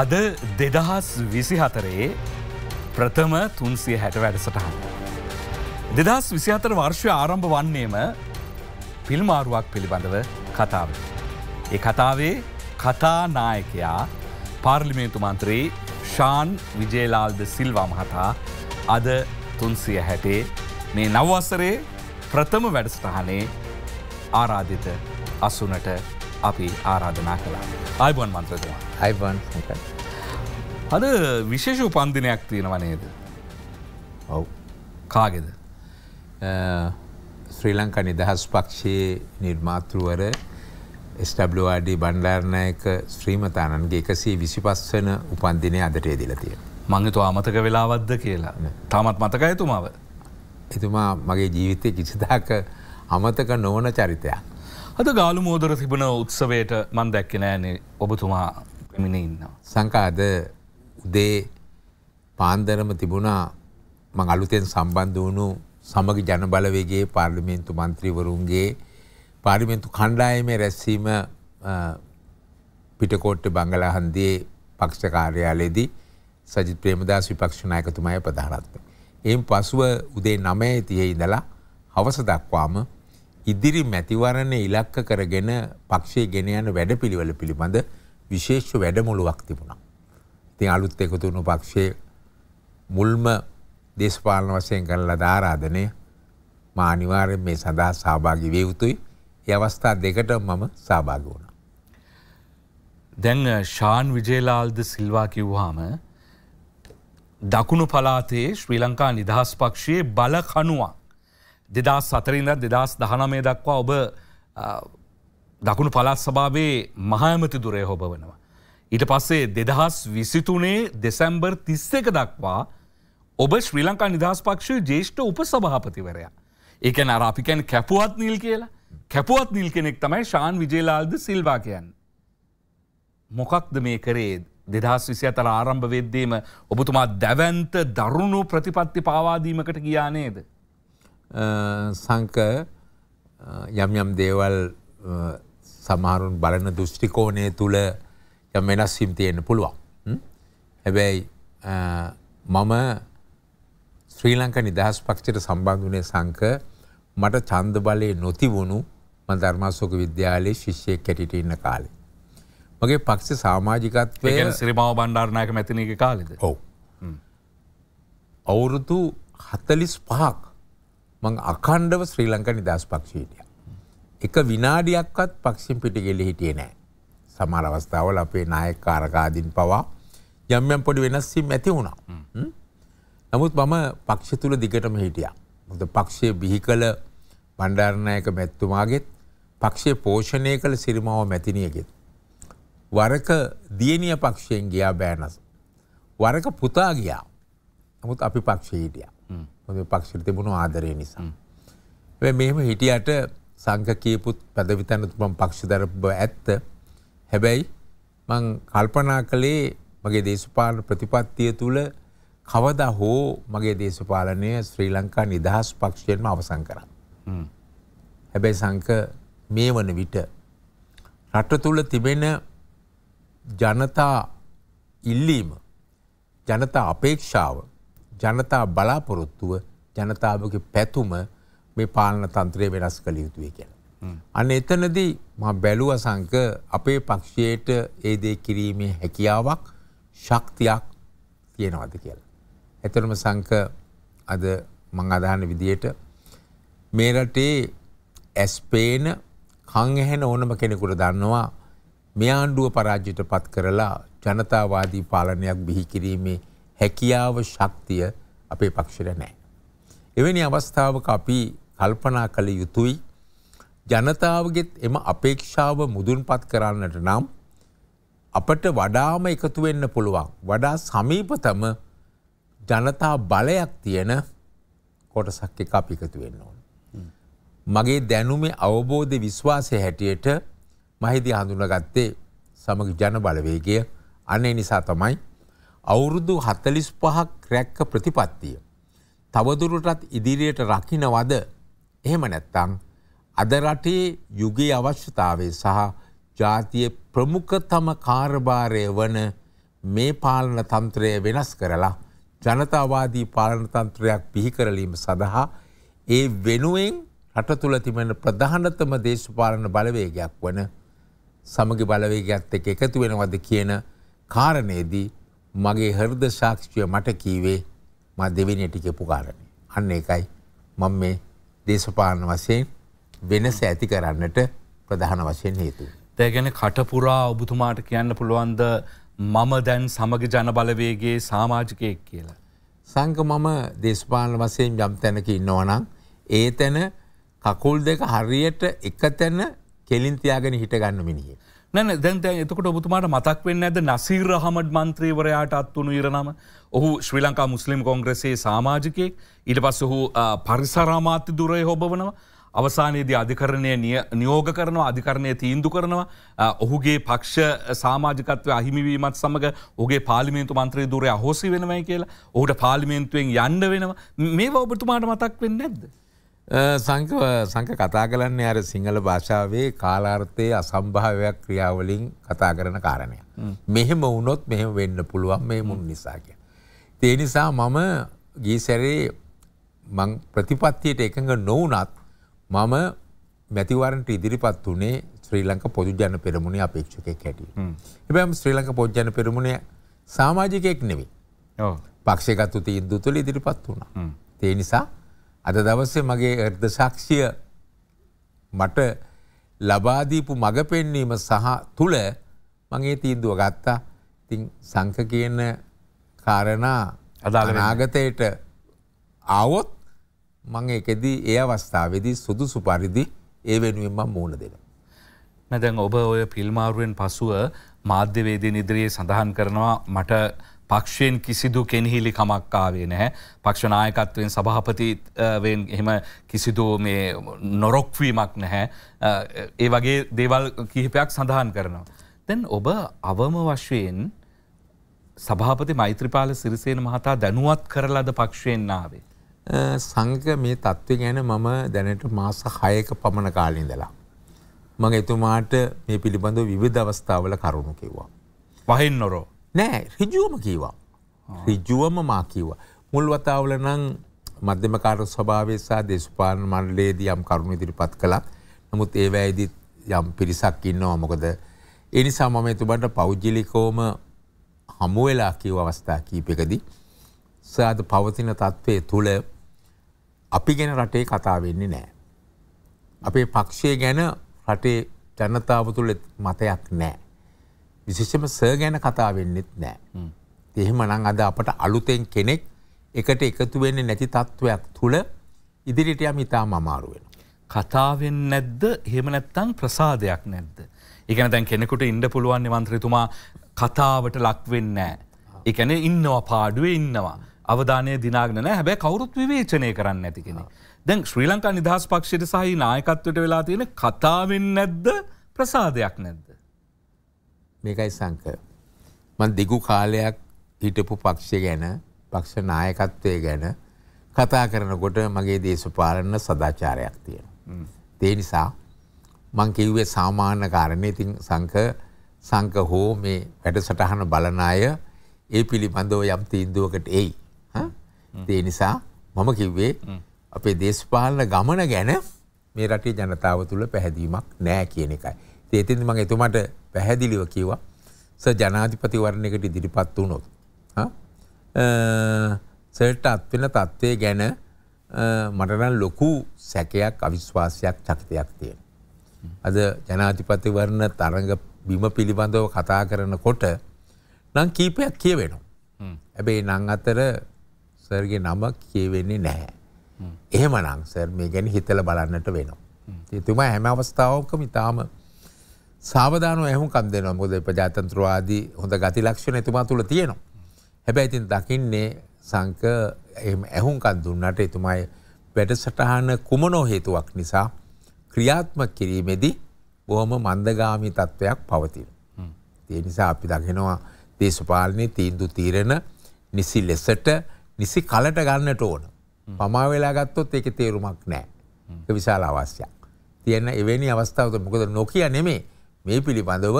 අද දෙදහස් විසි හතරේ ප්‍රථම තුන්සිය හැට වැඩසටහන්. දෙදහස් විසිහතර වර්ෂය ආරම්භ වන්නේම පිල්මාරුවක් පිළිබඳව කතාව. ඒ කතාවේ කතානායකයා පාර්ලිමේන්තු මන්ත්‍රී ශාන් විජේලාල්ද සිල්වා මහතා අද තුන්සිය හැටේ මේ නවවසරේ ප්‍රථම වැඩස්ටහනේ ආරාධිත අසුනට අපි ආරාධනා කලාා. ආයිබන් මන්ත්‍රතුමා අයිබන් අද විශේෂ උපන්දිනයක් තියෙනවනේද ඔව් කාගෙද ශ්‍රී ලංකා නිදහස් පක්ෂයේ නිර්මාතෘවර ස්ඩඩ බණ්ඩාරණයක ශ්‍රීමතාණන්ගේ එකසේ විසිපස්වන උපන්දිනය අදටේ දිලතිය. මංගතු අමතක වෙලාවද්ද කියලා තාමත් මතකයතුමාව. එතුමා මගේ ජීවිතය කිසිදාක අමතක නොවන චරිතයක්. අද ගාලු මෝදර තිබන උත්සවයට මන් දැක්ක නෑනේ ඔබතුමා පැමිණ ඉන්නවා. සංකාද උදේ පාන්දරම තිබුණා මං අලුතෙන් සම්බන්ධ වුණු සමග ජනබලවේගේ පාර්ලිමේන්තු මන්ත්‍රීවරුන්ගේ පාර්ලිමේන්තු කණ්ඩායමේ රැස්වීම පිටකෝට්ට බංගලහන්දේ පක්ෂ කාර්යාලයේදී සජිත් ප්‍රේමදාස විපක්ෂනායකතුමය ප්‍රධානත්ව. එයින් පසුව උදේ නමය තිය ඉඳලා හවස දක්වාම ඉදිරි මැතිවරණය ඉලක්ක කරගෙන පක්ෂය ගෙන යන වැඩපිළිවෙල පිළිබඳ විශේෂ වැඩමුළුවක් තිබුණා. ඉතින් අලුත් එකතුුණු පක්ෂයේ මුල්ම දේශපාලන වසයෙන් කරලා ධාරාධනය මා අනිවාරයෙන් මේ සඳහා සහභාගි වේ යුතුයි අවස්ථා දෙකට මම සභාග වුණ. දැන් ශාන් විජේලාල්ද සිල්වා කිව්වාම දකුණු පලාතයේ ශ්‍රී ලංකා නිදහස් පක්ෂයේ බලකනුවක්. දෙදස් සතරින්ද දෙදස් දහනමය දක්වා ඔබ දකුණු පළත් සභාවේ මහාමති දුරය හොබවනවා. ඊට පස්සේ දෙදහස් විසිතුනේ දෙසැම්බර් තිස්ස එක දක්වා ඔබ ශ්‍රී ලංකා නිදහස් පක්ෂ ජේෂ්ඨ උප සභාපතිවරයා. ඒකැන අරාපිකැන් කැපුවත් නිල් කියලා කැපුවත් නිල් කෙනෙක් තමයි ශාන් විජේලාල්ද සිල්වා කියන්. මොකක්ද මේ කරේ දෙදහස් විසි අතර ආරම්භ වෙද්දීම ඔබතුමා දැවන්ත දරුණු ප්‍රතිපත්ති පාවාදීමකට කියා නේද. සංක යම් යම් දේවල් සමහරුන් බලන දෘෂ්ටිකෝනය තුළ යම් වෙනස් හිම් තියෙන්න්න පුළුවන්. හැබැයි මම ශ්‍රී ලංක නිදහස් පක්ෂයට සම්බන්ධනේ සංක මට චන්ද බලය නොතිවුණු ම ධර්මාසෝක විද්‍යාලයේ ශිෂ්‍යය කැටිට ඉන්න කාලේ. මගේ පක්ෂ සාමාජිකත්වය සිරිමාව බණ්ඩාරණයක මැතිනක කාලෙද ඔව. අවුරුදු හතලිස් පහක් මං අකණ්ඩව ශ්‍රී ලංක නිදහස් පක්ෂීටිය. එක විනාඩියක්වත් පක්ෂින් පිටිගෙලි හිටිය නෑ. සමාර අවස්ථාවල අපේ නාය කාරකාදීන් පවා යම්යම් පොඩි වෙනස්සිම් ඇති වුණා. නමුත් මම පක්ෂ තුළ දිගටම හිටිය. මුද පක්ෂය බිහි කළ බණ්ඩාරණයක මැත්තුමාගෙත් පක්ෂය පෝෂණය කළ සිරිමාව මැතිනියගෙත්. වරක දියනිය පක්ෂයෙන් ගියා බෑනස. වරක පුතා ගියා. නමුත් අපි පක්ෂ හිටියා. මොද පක්ෂිට තිබුණු ආදරය නිසා. මෙහෙම හිටියට සංක කියපුත් පැදවිතැනතුමන් පක්ෂි දරබ ඇත්ත හැබැයි මං කල්පනා කළේ මගේ දේශපාලන ප්‍රතිපත්තිය තුළ කවද හෝ මගේ දේශපාලනය ශ්‍රී ලංකා නිදහස් පක්ෂයෙන්ම අවසං කර. හැබැයි සංක මේ වන විට. රට තුළ තිබෙන ජනතා ඉල්ලීම ජනතා අපේක්ෂාව ජනතා බලාපොරොත්තුව ජනතාවගේ පැතුම මේ පාලන තන්ත්‍රය වෙනස් කළ යුතුය කියලා. අන්න එතනදී ම බැලුව සංක අපේ පක්ෂයට ඒදේ කිරීමේ හැකියාවක් ශක්තියක් තියෙනවද කියලා. එතරම සංක අද මං අදහන විදියට මේරටේ ඇස්පේන කං ඇහෙන ඕනම කෙනෙකුට දන්නවා මේ ආණ්ඩුව පරාජයට පත් කරලා ජනතාවාදී පාලනයක් බිහි කිරීමේ හැකියාව ශක්තිය අපේ පක්ෂර නෑ. එවැනි අවස්ථාවක අපි කල්පනා කළ යුතුයි ජනතාවගෙත් එම අපේක්ෂාව මුදුන්පත් කරන්නට නම් අපට වඩාම එකතු වෙන්න පුළුවන් වඩා සමීපතම ජනතා බලයක් තියෙන කොටසක් එක අපි එකතු වෙන්න ඕන. මගේ දැනුමේ අවබෝධ විශ්වාසය හැටියට මහිදී හඳුනගත්තේ සමග ජන බලවේගය අනේ නිසා තමයි අවුරුදු හතලිස් පහක් රැක්ක ප්‍රතිපත්තිය. තවදුරටත් ඉදිරියට රකිනවද එහෙම නැත්තං අද රටේ යුගේ අවශ්‍යතාවේ සහ ජාතිය ප්‍රමුඛතම කාරභාරය වන මේ පාලන තන්ත්‍රය වෙනස් කරලා ජනතාවාදී පාලනතන්ත්‍රයක් පිහිකරලීම සඳහා ඒ වෙනුවෙන් රට තුළ තිබෙන ප්‍රධානතම දේශපාලන බලවේගයක් වන සමගි බලවේගත් එක එකතු වෙනවද කියන කාරණයේදී මගේ හර්ද සාක්ෂ්‍යය මට කීවේ ම දෙවෙනි ටිකෙපු කාරණ. අන්න එකයි මං මේ දේශපාලන වශයෙන් වෙනස ඇති කරන්නට ප්‍රධාන වශයෙන් හේතු. තැගැන කටපුරා ඔබතුමාට කියන්න පුළුවන්ද මම දැන් සමග ජනබලවේගේ සාමාජිකයෙක් කියලා. සංක මම දේශපාලන වශයෙන් යම් තැනක ඉන්නවනම් ඒ තැන කකුල් දෙක හරියට එක තැන කෙලින් තියාගෙන හිටගන්න මිනිියේ. නැන දැන්තැ එතකට ඔබතුමාට මතක් වෙන්න ඇද නසීර හමඩ් මන්ත්‍රීවරයාට අත්වුණු ඉරනම ඔහු ශ්‍රී ලංකා මුස්ලිම් කොංග්‍රසේ සාමාජිකයෙක් ඉට පස්ස ඔහු පරිසරාමාත්‍ය දුරය හොබවනවා අවසානයේදී අධිකරණය නියෝග කරනවා අධිකරණය තීන්දු කරනවා ඔහුගේ පක්ෂ සාමාජිකත්වය අහිමිවීමත් සමඟ ඔගේ පාලිමේන්තු මන්ත්‍රය දුරය හෝසි වෙනවයි කියලා ඔහුට පාලිමේන්තුවෙන් යන්න වෙනවා මේ ඔබතුමාට මතක් වෙන්න ඇද. සංක සංක කතා කලන්නේ අර සිංහල භාෂාවේ කාලාර්ථය අසම්භාවයක් ක්‍රියාවලින් කතා කරන කාරණය. මෙහෙම වුණොත් මෙහෙම වෙන්න පුළුවන් මේ මුන් නිසා කිය. ඒ නිසා මම ගීසැරේ මං ප්‍රතිපත්තියට එකඟ නොවනත් මම මැතිවරන්ට ඉදිරිපත් වනේ ශ්‍රී ලංක පොදුජන පෙරමුණේ අපේක්ෂකෙක් හැටිය. එබැම් ශ්‍රී ලංක පොද්ජන පෙරමුණේ සාමාජිකයෙක් නෙවෙයි. පක්ෂගත්තු තීන්දු තුළ ඉදිරිපත් වුණා. ඒ නිසා අද දවස්සේ මගේ එර්ද ශක්ෂය මට ලබාදීපු මඟ පෙන්වීම සහ තුළ මගේ තීන්දුව ගත්තා තින් සංක කියන කාරණා අදාලනාගතයට ආවොත් මං එකෙදී ඒ අවස්ථාවේදී සුදු සුපරිදි ඒ වෙනුවෙන්ම මූුණ දෙෙන. නැදැන් ඔබ ඔය පිල්මාරුවෙන් පසුව මාධ්‍යවේදී නිදිරයේ සඳහන් කරනවා මට පක්ෂයෙන් කිසිදු කෙනෙහිලි කමක්කාවේ නැහැ. පක්ෂ නායකත්වයෙන් සභාපතිවෙන් එහෙම කිසිදු මේ නොරොක්වීමක් නැහැ. ඒ වගේ දේවල් කිහිපයක් සඳහන් කරනවා. දැන් ඔබ අවම වශයෙන් සභාපති මෛත්‍රපාල සිරිසේන මහතා දැනුවත් කරලද පක්ෂයෙන් ආවේ. සංක මේ තත්ත්ව ගැන මම දැනට මාස හයක පමණ කාලින්දලා. මඟ එතුමාට මේ පිළිබඳව විවිධ අවස්ථාවල කරුණු කිව්වා. වහින් නොරෝ. නෑ රිජුවම කීවා. රිජුවම මා කීවා. මුල් වතාවල නං මධ්‍යමකාර ස්වභාවසා දේශපාන මණ්ඩලේදී යම් කරුණු ඉදිරිපත් කළත් නමුත් ඒවැයිදිත් යම් පිරිසක් ඉන්නවා මොකද එනිසා මම එතුබට පෞද්ජලිකෝම හමුවෙලා කිව අවස්ථා කීපකදී සාද පවතින තත්ත්වය තුළ අපි ගැන රටේ කතා වෙන්නේ නෑ. අපේ පක්ෂය ගැන රටේ ජනතාව තුළ මතයක් නෑ. විශේෂම ස ගැන කතා වෙන්නෙත් නෑ. එහෙම නං අද අපට අලුතෙන් කෙනෙක් එකට එකතු වෙන්න නැති තත්ත්වයක් තුළ ඉදිරිටයම ඉතා මමාරුවෙන. කතාවෙන් නැද්ද හෙම නැත්තං ප්‍රසාදයක් නැද්ද. එකන දැන් කෙනෙකුට ඉන්ඩ පුළුවන් නිමන්ත්‍රතුමා කතාවට ලක්වෙන්න නෑ. එකන ඉන්නවා පාඩුවේ ඉන්නවා. අවධානය දිනාගන හැබැ කවුරුත් විවේචනය කරන්න ඇති කෙනෙ. දැන් ශ්‍රී ලංකා නිදහස් පක්ෂයට සහි නායකත්වට වෙලා තියෙන කතාවෙන් නැද්ද ප්‍රසාදයක් නැද්ද. මේකයි සංක. මන් දිගු කාලයක් හිටපු පක්ෂය ගැන පක්ෂ නායකත්වය ගැන කතා කරනකොට මගේ දේශපාලන සදාචාරයක් තියෙන. ඒ නිසා මං කිව්වේ සාමාන්‍ය කාරණේ ඉතින් සංක සංක හෝ මේ වැඩසටහන බලන අය ඒ පිළිබඳව යම් තීන්දුවකට එයි. ඒ නිසා මම කිව්වේ අපේ දේශපාලන ගමන ගැන මේ රටේ ජනතාව තුළ පැහැදීමක් නෑ කියන එකයි. ඒතින් මං එතුමට පැහැදිලිව කිව්වා ස ජනාධිපතිවරණයකට ඉදිරිපත් වුණොත්. සල්ට අත්වෙන තත්ත්වය ගැන මටනල් ලොකු සැකයක් අවිශ්වාසයක් චක්තයක් තියෙන. අද ජනාධිපතිවරණ තරඟ බිම පිළිබඳව කතා කරන කොට නං කීපයක් කියවෙනවා. ඇබේ නං අතර සර්ගේ නම කියවෙන්නේ නැහැ. එහෙම නංසර් මේ ගැන හිතල බලන්නට වෙනවා. එතුමා හැම අවස්ථාවක මිතාම සාවධාන ඇහුකම් දෙනවා මුොද ප්‍රජාතන්ත්‍රවාදී හොඳ ගති ලක්ෂණ එතුමා තුළ තියෙනවා. හැබැයිතින් දකින්නේ සංක ඇහුන්කන් දුන්නට එතුමයි වැඩසටහන කුමනෝ හේතුවක් නිසා ක්‍රියාත්ම කිරීමේදී බොහොම මන්දගාමී තත්ත්වයක් පවතින. තිය නිසා අපි දගෙනවා දේශපාලනය තීන්දු තීරණ නිසි ලෙසට නිසි කලට ගන්නට ඕන. මමා වෙලාගත්තොත් ඒක තේරුමක් නෑ. විශාල අවශ්‍යයක්. තියන්න එවැනි අවස්ථාවත මොකද නොකිය නෙමේ මේ පිළිබඳව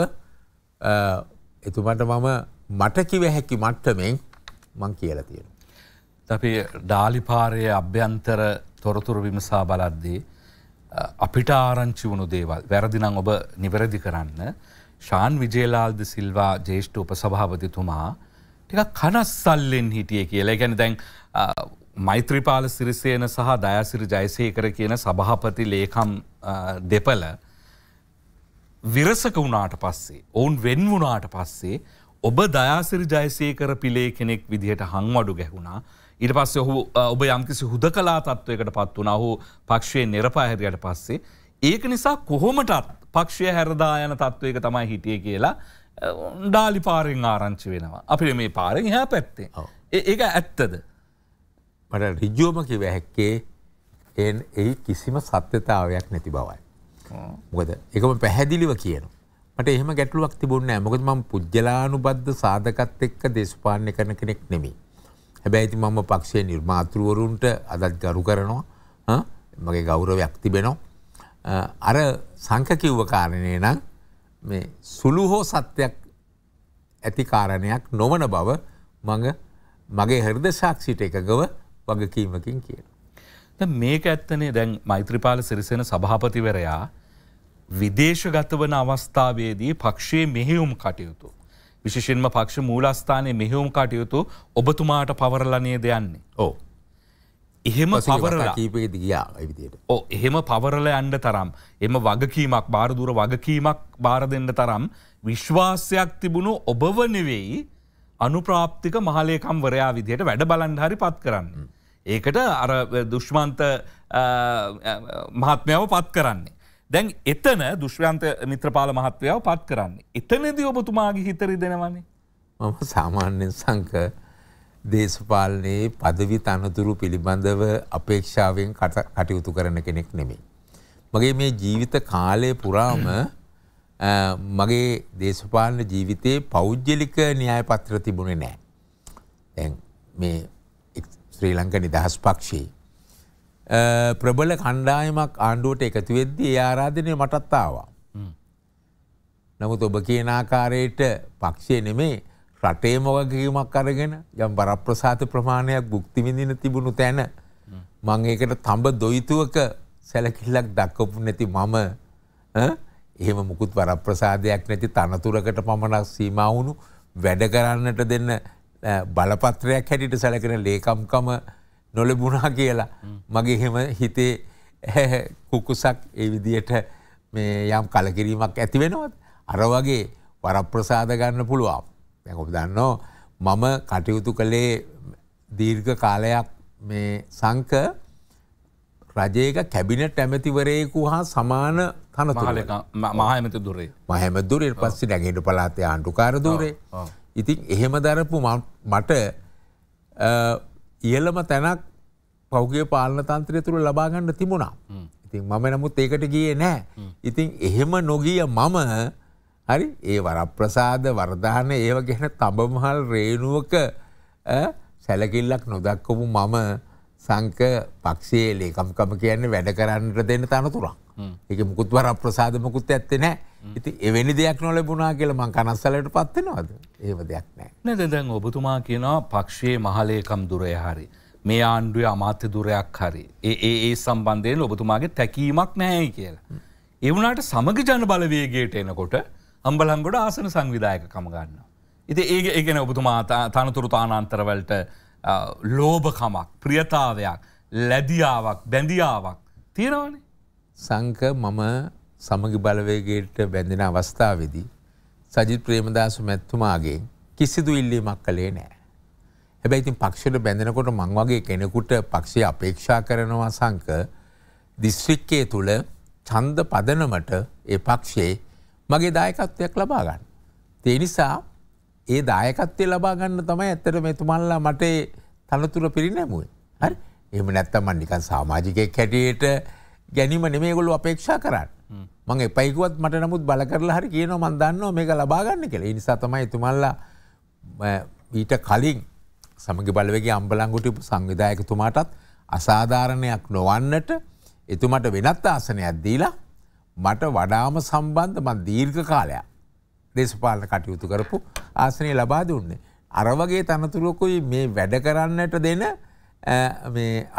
එතුමට මම මටකිව හැකි මට්ටමෙන් මං කියල තියෙන. අපි ඩාලිපාරය අභ්‍යන්තර තොරතුරු විමසා බලද්දී. අපිට ආරංචි වුණු දේවල් වැරදිනං ඔබ නිවැරදි කරන්න ශාන් විජේලාල්ද සිල්වා ජේෂ්ඨ උපසභාවතිතුමා ටික කනස් සල්ලෙන් හිටිය කියලා ගැන දැන් මෛත්‍රපාල සිරිසයන සහ දයසිරි ජයසේකර කියන සභහපති ලේකම් දෙපල විරසක වුණාට පස්සේ ඔවුන් වෙන් වුණාට පස්සේ ඔබ දයාසිරි ජයසේකර පිලේ කෙනෙක් විදිහට හංවඩු ගැහුණා ඊට පස්සේ ඔහු ඔබ යම්කිසි හුදකලා තත්ත්වයකට පත් වුණා ඔහු පක්ෂයේ නිරපාහැරියට පස්සේ ඒක නිසා කොහොමටත් පක්ෂය හැරදා යන තත්ත්වයක තමයි හිටියේ කියලා ඩාලි පාරෙන් ආරංචි වෙනවා අපිට මේ පාරෙන් හැ පැත්තේ ඒක ඇත්තද මට රිජෝම කිව හැක්කේ එ එයි කිසිම සත්‍යතාවයක් නැති බවයි මොකද එකම පැහැදිලිව කියන. මට එහම ගැටලුවක් තිබුණ මොකද ම පුද්ජලානුබද්ධ සාධකත් එක්ක දේශපාලනය කරන කෙනෙක් නෙමි. හැබැයිති මම පක්ෂය නිර්මාතෘවරුන්ට අදත් ගරු කරනවා මගේ ගෞරවයක් තිබෙනවා. අර සංකකිව්ව කාරණය නම් සුළු හෝ සත්‍යයක් ඇති කාරණයක් නොවන බව මඟ මගේ හරිද සාක්ෂිට එකගව වගකීමකින් කියන. මේක ඇත්තනේ දැන් මෛත්‍රපාල සිරිසෙන සභාපතිවරයා විදේශගත වන අවස්ථාවේදී පක්ෂයේ මෙහෙවුම් කටයුතු. විශෂෙන්ම පක්ෂ මූලස්ථානය මෙහෙවුම් කටයුතු ඔබතුමාට පවරලනය දෙයන්නේ. ඕ. එහෙම පවරලා කීපේද ගියා ඇවිදියට ඕ එහෙම පවරල ඇන්ඩ තරම් එම වගකීමක් භාරදුර වගකීමක් බාර දෙන්න තරම් විශ්වාසයක් තිබුණු ඔබව නෙවෙයි අනුප්‍රාප්තික මහලේකම්වරයා විදියට වැඩ බලන්හරි පත් කරන්න. ඒකට අර දුෂ්මන්ත මහත්මයාව පත් කරන්නේ. දැන් එතන දුෂ්්‍යන්ත මිත්‍රපාල මහත්වයාව පත් කරන්න. එතනද ඔබතුමාගේ හිතරි දෙනවන්නේ. මම සාමාන්‍යෙන් සංක දේශපාලනයේ පදවි තනතුරු පිළිබඳව අපේක්ෂාවෙන් කටයුතු කරන කෙනෙක් නෙමේ. මගේ මේ ජීවිත කාලය පුරාම මගේ දේශපාලන ජීවිතයේ පෞද්ගලික න්‍යාය පත්‍ර තිබුණේ නෑ. දැන් මේ ශ්‍රී ලංක නිදහස් පක්ෂී Uh, ප්‍රබල කණ්ඩායමක් ආණ්ඩුවට එකතු වෙද්දී ආරාධනය මටත්තාවා. නමුත් ඔබ කියන ආකාරයට පක්ෂය නෙමේ රටේ මොගකිරීමක් අරගෙන යම් බරප්‍රසාත ප්‍රමාණයක් බුක්තිවිඳින තිබුණු තැන මං ඒකට තඹ දොයිතුවක සැලකිල්ලක් දක්කපු නැති මම එහෙම මුකුත් වරප්‍රසාදයක් නැති තනතුරකට පමණක් සීමවුණු වැඩ කරන්නට දෙන්න බලපත්‍රයක් හැටිට සැලකෙන ලේකම්කම නොලබුණා කියලා මගේ එහෙම හිතේ කුකුසක් ඒ විදියට මේ යම් කලකිරීමක් ඇති වෙනවත් අර වගේ වරප්‍රසාද ගන්න පුළුවන් දැකොප දන්නෝ මම කටයුතු කළේ දීර්ඝ කාලයක් මේ සංක රජයක කැබිනට ඇමතිවරයෙකු හා සමාන තන මහමත දුරේ මහම දුරේ පස්සි නැගට පලාතය ආණ්ඩුකාර දුරේ ඉතින් එහෙම දරපු මට ඉහලම තැනක් පෞගගේ පාලන තන්ත්‍රය තුළ ලබාගන්න තිබුණා. ඉතින් මම නමුත් ඒකට ගිය නෑ. ඉතින් එහෙම නොගිය මම හරි ඒ වරප්‍රසාද වර්ධාන ඒව ගැන තබමහල් රේනුවක සැලකිල්ලක් නොදක්කොපු මම සංක පක්ෂයේ ලේකම්කම කියන්නේ වැඩ කරන්නට දෙන්න තනතුරක්. එක මුකුත් වර ප්‍රසාධමකුත් ඇත්තේ නෑ. ඉති එවැනි දෙයක් නොලැබුණා කියල මං කනස්සලට පත්වෙනවාද ඒව දෙයක් නෑ. නැදැන් ඔබතුමා කියනවා පක්ෂයේ මහලේකම් දුරය හරි. මේ ආණ්ඩුව අමාත්‍යදුරයක් හරි ඒ ඒ සම්බන්ධයෙන් ඔබතුමාගේ තැකීමක් නෑයි කියලා. එවුණට සමග ජන බලවේගේට එනකොට අම්බලංගොඩ ආසන සංවිධායක කමගන්න. ඉති ඒ ඒගෙන ඔබතුමා තනතුරු තානන්තරවලට ලෝභකමක් ප්‍රියතාවයක් ලැදියාවක් බැඳියාවක් තියෙනවනේ. සංක මම සමග බලවේගේට බැඳෙන අවස්ථාවදී සජිත් ප්‍රේමදාසු මැත්තුමාගේ කිසිදු ඉල්ලීමක් කළේ නෑ. හැබැයිතින් පක්ෂයට බැඳෙනකොට මං වගේ කෙනෙකුට පක්ෂය අපේක්ෂා කරනවා සංක දිස්ශ්‍රික්කේ තුළ චන්ද පදනමට ඒ පක්ෂයේ මගේ දායකත්වයක් ලබාගන්න. ඒ නිසා ඒ දායකත්වය ලබාගන්න තමයි ඇත්තට මෙතුමල්ලා මට තනතුර පිරිනැමුවේ. හරි එම නැත්තම නිකන් සාමාජිකයක් හැටියට ගැනීම නෙමේගොලු අපේක්ෂා කරන්න මං එපයිකුවත් මට නමුත් බල කරලා හරි කියන මන්දන්න මේක ලබාගන්න කෙළ නිසා තමයි තුමල්ලා ඊට කලින් සමග බලවගේ අම්බලංගුටිපු සංවිධායකතුමාටත් අසාධාරණයක් නොවන්නට එතුමට වෙනත් ආසනයක් දීලා මට වඩාම සම්බන්ධ මත් දීර්ඝ කාලයක් දේශපාලන කටයුතු කරපු ආසනය ලබා දුන්නේ. අරවගේ තනතුරොකුයි මේ වැඩ කරන්නට දෙන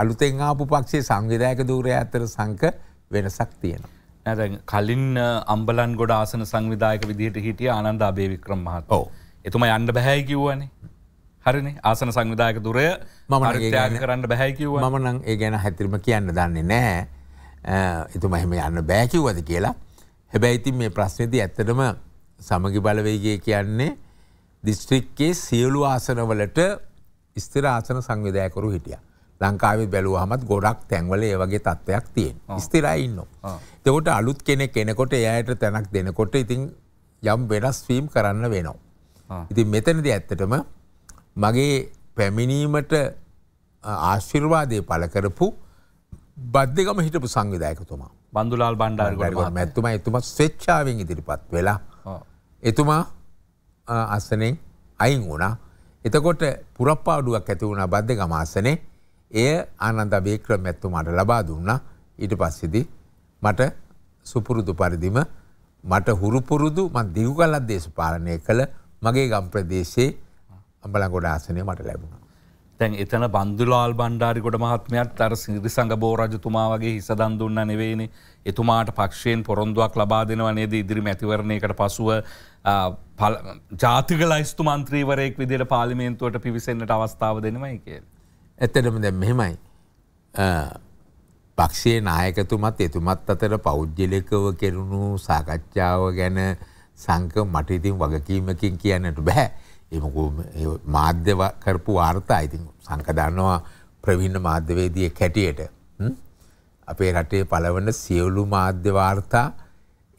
අලුතෙන් ආපු පක්ෂේ සංවිධායක දූරය ඇතර සංක වෙනසක් තියෙනවා. කලින් අම්බලන් ගොඩ ආසන සංවිධායක විදිහට හිටිය ආනන්ද අභේවික්‍රම් මහත් ඕ එතුම යන්න බැහැයි කිව්වනේ හරිනි ආසන සංවිධායක දුරය මම ත්‍යාග කරන්න බැහැකිව මනං ඒ ගැන හැතිරම කියන්න දන්නේ නෑ එතු මෙහෙම යන්න බෑකිව්වද කියලා හැබැයිතින් මේ ප්‍රශ්නති ඇත්තටම සමගි බලවේගේ කියන්නේ දිස්ත්‍රික්කේ සියලු ආසනවලට ස්තර ආසන සංවිධයකරු හිටිය ලංකාව බැලුවහමත් ගොඩක් තැන්වල ඒ වගේ තත්ත්වයක් තියෙන් ස්තිරයින්න. තකොට අලුත් කෙනෙ කෙනකොට එයට තැනක් දෙනකොට ඉතින් යම් වෙනස් වීම් කරන්න වෙනවා. ඉතින් මෙතනද ඇත්තටම මගේ පැමිණීමට ආශිර්වාදය පල කරපු බද්ධකම හිටපු සංවිධයකතුමා බඳුලාල් බණ්ඩාර ගොඩ ඇතුමා එතුම ස්වේච්චාවෙන් ඉදිරිපත් වෙලා එතුමා අස්සනේ අයින් වුණා එතකොට පුරප්පාඩුවක් ඇති වුණ බද්ධ ගමාසනේ එය ආනන්ද බේක්‍ර මැත්තුමාට ලබා දුන්න ඊට පස්සිදි මට සුපුරුදු පරිදිම මට හුරුපුරුදු මත් දිගු කලත් දේශපාලනය කළ මගේ ගම් ප්‍රදේශයේ අම්බලංගොඩ ආසනය මට ලැබුණ. තැන් එතන බන්දුලාල් බණ්ඩාරිකොඩ මහත්මයක් අර සිරි සඟ බෝරජතුමා වගේ හිසදන් දුන්න නෙවෙයිනි එතුමාට පක්ෂයෙන් පොරොන්දුවක් ලබා දෙනවා නේද ඉදිරි මැතිවරණයකට පසුව ජාතික ලයිස්තු මන්ත්‍රීවරයෙක් විදිට පාලිමේන්තුවට පිවිසෙන්න්නට අවස්ථාව දෙනවයි කිය. ඇත්තටම දැ මෙහෙමයි පක්ෂයේ නායකතුමත් එතුමත් අතර පෞද්ජලිකව කෙරුණු සාකච්ඡාව ගැන සංක මටඉතින් වගකීමකින් කියන්නට බැහැ. එමක මාධ්‍යව කරපු වාර්තා ඉතින් සංකදන්නවා ප්‍රවින්න මාධ්‍යවේදිය කැටියට අපේ රටේ පලවන සියවලු මාධ්‍යවාර්තා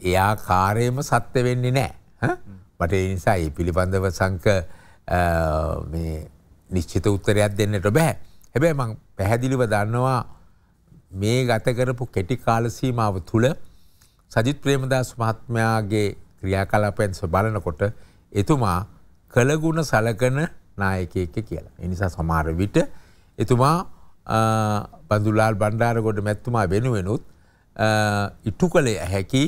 එයා කාරයම සත්‍ය වෙන්නේ නෑ මට නිසා ඒ පිළිබඳව සංක නිශ්චිත උත්තරයක් දෙන්නට බැහැ හැබැයි මං පැහැදිලිව දන්නවා මේ ගත කරපු කෙටි කාලසීමාව තුළ සජිත් ප්‍රේමදා සුමහත්මයාගේ ක්‍රියාකලාපයන්ස බලනකොට එතුමා කළගුණ සලකන නායකයක කියලා. එනිසා සමාර විට එතුමා බඳුලාල් බණ්ඩාරගොඩ මැත්තුමා වෙනුවෙනුත් ඉටු කළේ හැකි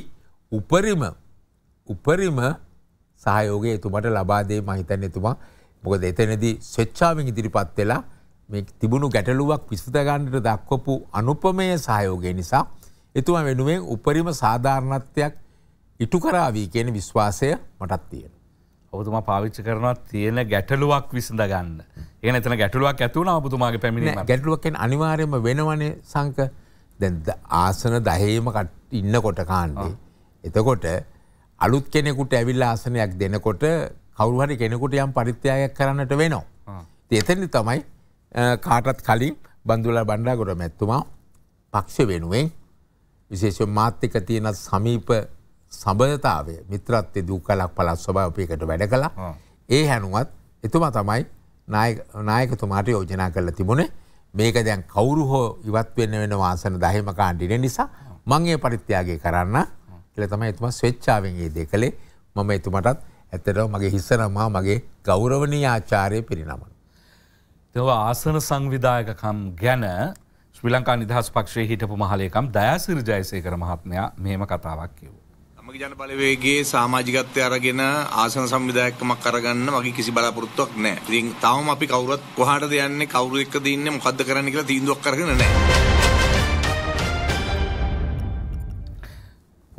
උපරිම උපරිම සහයෝග එතුමට ලබාදේ මහිතන් එතුමා මොකද එතනදී ස්වෙච්චාවෙන් ඉදිරිපත් වෙලා මේ තිබුණු ගැටලුවක් විස්තගන්නට දක්වපු අනුපමය සහයෝගය නිසා එතුමා වෙනුවෙන් උපරිම සාධාරණත්වයක් ඉටු කරාවී කියන විශ්වාසය මටත් තියෙන. ඔබතුමා පාවිච්චි කරනවා තියෙන ගැටලුවක් විසඳ ගන්න. ඒ එතන ගැටලුවක් ඇතුවන ඔබතුමාගේ පැමිණීම ගැටලුවක්ෙන් අනිවාර්යම වෙනවනේ සංක දැ ආසන දහේම ඉන්නකොට කාණ්ඩේ. එතකොට අලුත් කෙනෙකුට ඇවිල් ආසනයක් දෙනකොට කවුරුහරි කෙනෙකුට යම් පරිත්‍යයක් කරන්නට වෙනවා. එතනි තමයි කාටත් කලින් බඳුල බණ්ඩාගොට මැත්තුමා පක්ෂ වෙනුවෙන් විශේෂ මාත්‍යක තියෙන සමීප සබඳතාවය මිත්‍රත්ය දූකලක් පලත් ස්වභාවපයකට වැඩ කලා ඒ හැනුවත් එතුමා තමයි නායකතුමාට යෝජනා කරලා තිබුණේ මේක දැන් කවුරු හෝ ඉවත් වෙන්න වෙන වාසන දහෙම කාණ්ඩින නිසා මංගේ පරිත්‍යයාගේ කරන්න කියල තම එතුම ස්වෙච්චාවෙන්ගේ දෙ කළේ මම එතුමටත් ඇත්තටව මගේ හිස්සනමා මගේ ගෞරවනී ආචාරය පිරිනමන. තව ආසන සංවිධායකකම් ගැන ශ්‍රී ලංකා නිදහස් පක්ෂයේ හිටපු මහලේකම් දෑසිරජයසය කර මහත්මයා මෙම කතාවක් කිව්. ජන බලවේගේ සමාජිකත්වය අරගෙන ආසන සම්විධායකකමක් අරගන්න මගේ කිසි බලාපොරොත්තුවක් නැහැ. ඉතින් තාම අපි කවුරුත් කොහාටද යන්නේ කවුරු එක්කද ඉන්නේ මොකද්ද කරන්න කියලා තීන්දුවක් අරගෙන නැහැ.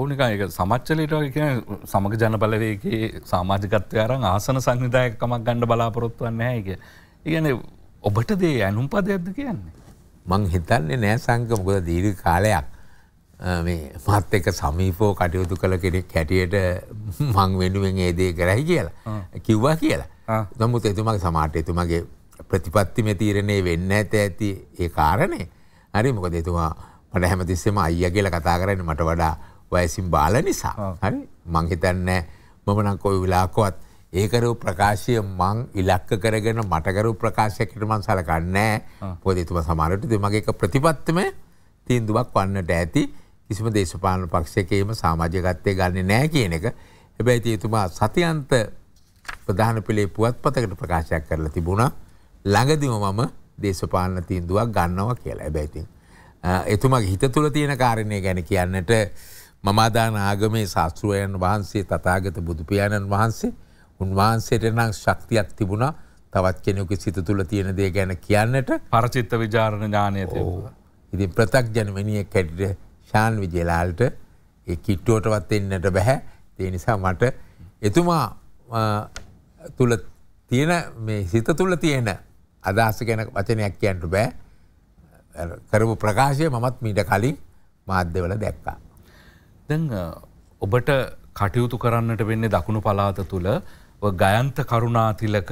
ඕනිකායක සමච්චලයට වගේ කියන සමග ජන බලවේගේ සමාජිකත්වය අරන් ආසන සංවිධායකකමක් ගන්න බලාපොරොත්තුවක් නැහැ කිය. ඉගෙන ඔබට දේ ඇනුම්පදයක්ද කියන්නේ. මං හිතන්නේ නෑ සංක මොකද දීර්ඝ කාලයක් මත් එක සමීපෝ කටයුතු කළ කෙනෙක් හැටියට මං වෙනුවෙන් ඒදේ කරයි කියලා කිව්වා කියලා. නමුත් එතුමගේ සමාට එතුමගේ ප්‍රතිපත්තිම තීරණය වෙන්න ඇත ඇති ඒ කාරණය හරි මොකද එතුමා මට හැමතිස්සෙම අයිය කියල කතා කරන්න මට වඩා වයසින් බාල නිසා හරි මංහිතන්න මමනංකොයි විලාකොත් ඒකරු ප්‍රකාශය මං ඉලක්ක කරගෙන මටකරු ප්‍රකාශයකටමන් සලකන්නෑ පොදතුම සමාරට දෙමගේ ප්‍රතිපත්තිම තීන්දුවක් වන්නට ඇති කිසිම දේශපාලන පක්ෂකේම සාමාජකත්තය ගන්න නෑ කියන එක හැබැයි තියතුමා සතියන්ත ප්‍රධාන පිළේ පුවත්පතකට ප්‍රකාශයක් කරලා තිබුණා ළඟදිම මම දේශපාලන තීන්දුවක් ගන්නවා කියලා ඇබැයිතින්. එතුමගේ හිත තුළ තියෙන කාරණය ගැන කියන්නට මමාදාන ආගමේ ශාස්තෘවයන් වහන්සේ තතාගත බුදුපියාණන් වහන්සේ උන්වහන්සේට නම් ශක්තියක් තිබුණා තවත් කෙනෙකු සිත තුළ තියෙන දේ ගැන කියන්නට පරචිත්ත විජාරණ ඥානය ඉතින් ප්‍රතක් ජනමනිය කැඩිට ශාන් විජේලාල්ට ඒ කිට්ටුවටවත් එන්නට බැහැ තිය නිසා මට එතුමා තුළ තියෙන මේ සිත තුළ තියෙන අදහස ගැන වචනයක් කියන්නට බෑ කරපු ප්‍රකාශය මමත් මීට කලින් මාධ්‍යවල දැක්කා. දැන් ඔබට කටයුතු කරන්නට වෙන්නේ දකුණු පලාත තුළ ගයන්ත කරුණාතිලක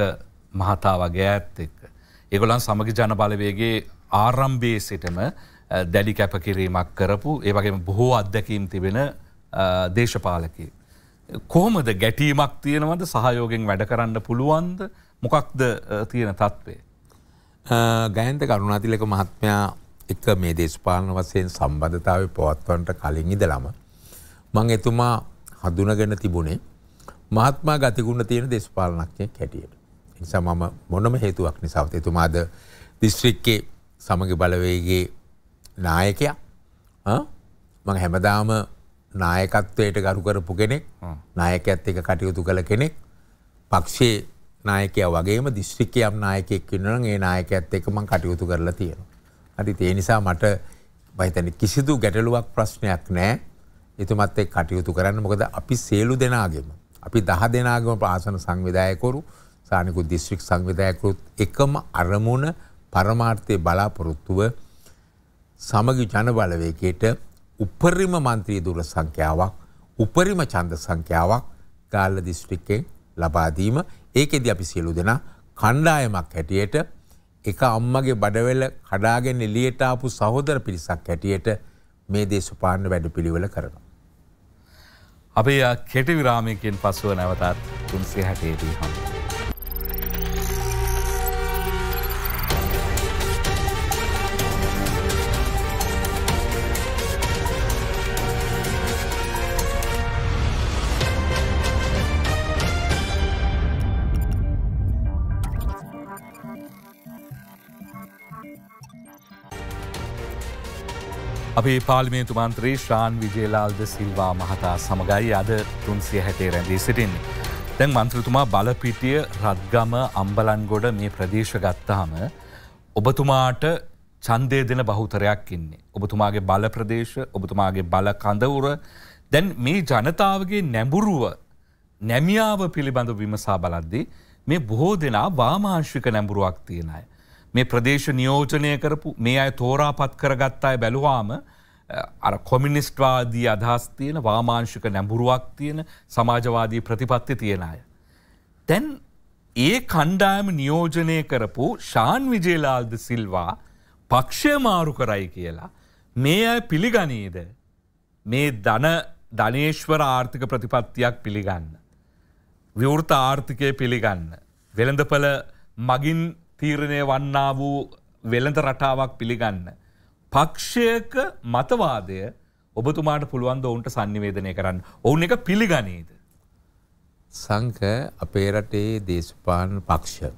මහතා වගේ ඇත් එක්ක. ඒගොලන් සමග ජනබලවේගේ ආරම්භයේ සිටම දැඩි කැපකිරීමක් කරපු ඒවගේ බොහෝ අත්දැකීම් තිබෙන දේශපාලකි. කොහොමද ගැටීමක් තියෙනවද සහයෝගෙන් වැඩ කරන්න පුළුවන්ද මොකක්ද තියෙන තත්ත්වේ. ගැහන්ත කරුණාතිලක මහත්මයා එක මේ දේශපාලන වසයෙන් සම්බධතාව පොවත්වන්ට කලින් ඉදලම. මං එතුමා හඳුනගෙන තිබුණේ මහත්මා ගතිගුණ තියෙන දේශපාලනක්ෂය කැටියට. නිසා මම මොනම හේතුවක් නිසාවත එතුමාද දිස්ත්‍රික්කේ සමග බලවේගේ නායකයා මං හැමදාම නායකත්වයට ගරු කරපු කෙනෙක් නායකඇත් එක කටයුතු කළ කෙනෙක් පක්ෂයේ නායකය වගේම දිස්ත්‍රිකයම් නායකෙක් වන්නන ඒ නායකඇත් එක මං කටයුතු කරලා තියෙන. අඩි ඒ නිසා මට බහිතන කිසිදු ගැටලුවක් ප්‍රශ්නයක් නෑ එතුමත් එක් කටයුතු කරන්න මොකද අපි සේලු දෙනාගෙම. අපි දහ දෙනාගම පාසන සංවිධායකොරු සානිකු දිස්ත්‍රික් සංවිධායකරුත් එකම අරමුණ පරමාර්ථය බලාපොරොත්තුව සමගි ජනබලවේකයට උපරිම මන්ත්‍රී දුර සංඛ්‍යාවක් උපරිම චන්ද සංඛ්‍යාවක් ගාල්ල දිස්ට්‍රික්කෙන් ලබාදීම ඒකෙද අපි සියලු දෙනා කණ්ඩායමක් හැටියට එක අම්මගේ බඩවෙල කඩාගෙන එලියට ආපු සහෝදර පිරිසක් හැටියට මේ දේශපාලන වැඩ පිළිවෙල කරනවා. අපේ කෙටි විරාමයකෙන් පසුව නැවතත් තුන්සේ හැටේදී හමුව. අපි පාලිමේතු මන්ත්‍රී ශ්‍රාන් විජේලාල්ද සිල්වා මහතා සමඟයි අද තුන්සිය හැටේ රැඳී සිටින්. තැන් මන්ත්‍රතුමා බලපිටිය රත්ගම අම්බලන්ගොඩ මේ ප්‍රදේශ ගත්තහම ඔබතුමාට චන්දය දෙන බහුතරයක් ඉන්නේ. ඔබතුමාගේ බල ප්‍රදේශ ඔබතුමාගේ බල කඳවුර දැන් මේ ජනතාවගේ නැඹුරුව නැමියාව පිළිබඳ විමසා බලද්දී මේ බොහෝ දෙනා වාමාංශික නැඹුරුවක් තියෙනයි. මේ ප්‍රදේශ නියෝජනය කරපු මේ අය තෝරාපත් කරගත්තාය බැලුවාම අර කොමිනිස්ට්වාදී අදහස් තියෙන වාමාංශික නැඹුරුවක් තියෙන සමාජවාදී ප්‍රතිපත්ති තියෙන අය. තැන් ඒ කණ්ඩායම නියෝජනය කරපු ශාන් විජේලාල්ද සිල්වා පක්ෂය මාරු කරයි කියලා මේ අය පිළිගනීද මේ ධන ධනේශ්වර ආර්ථික ප්‍රතිපත්තියක් පිළිගන්න. විවෘත ආර්ථිකය පිළිගන්න. වෙළඳපල මගින් තීරණය වන්නා වූ වෙළඳ රටාවක් පිළිගන්න. පක්ෂයක මතවාදය ඔබතුමාට පුළුවන්ද ඔවුන්ට සංනිවේදනය කරන්න ඔවුන් එක පිළිගනීද. සංක අපේ රටේ දේශපාලන පක්ෂ.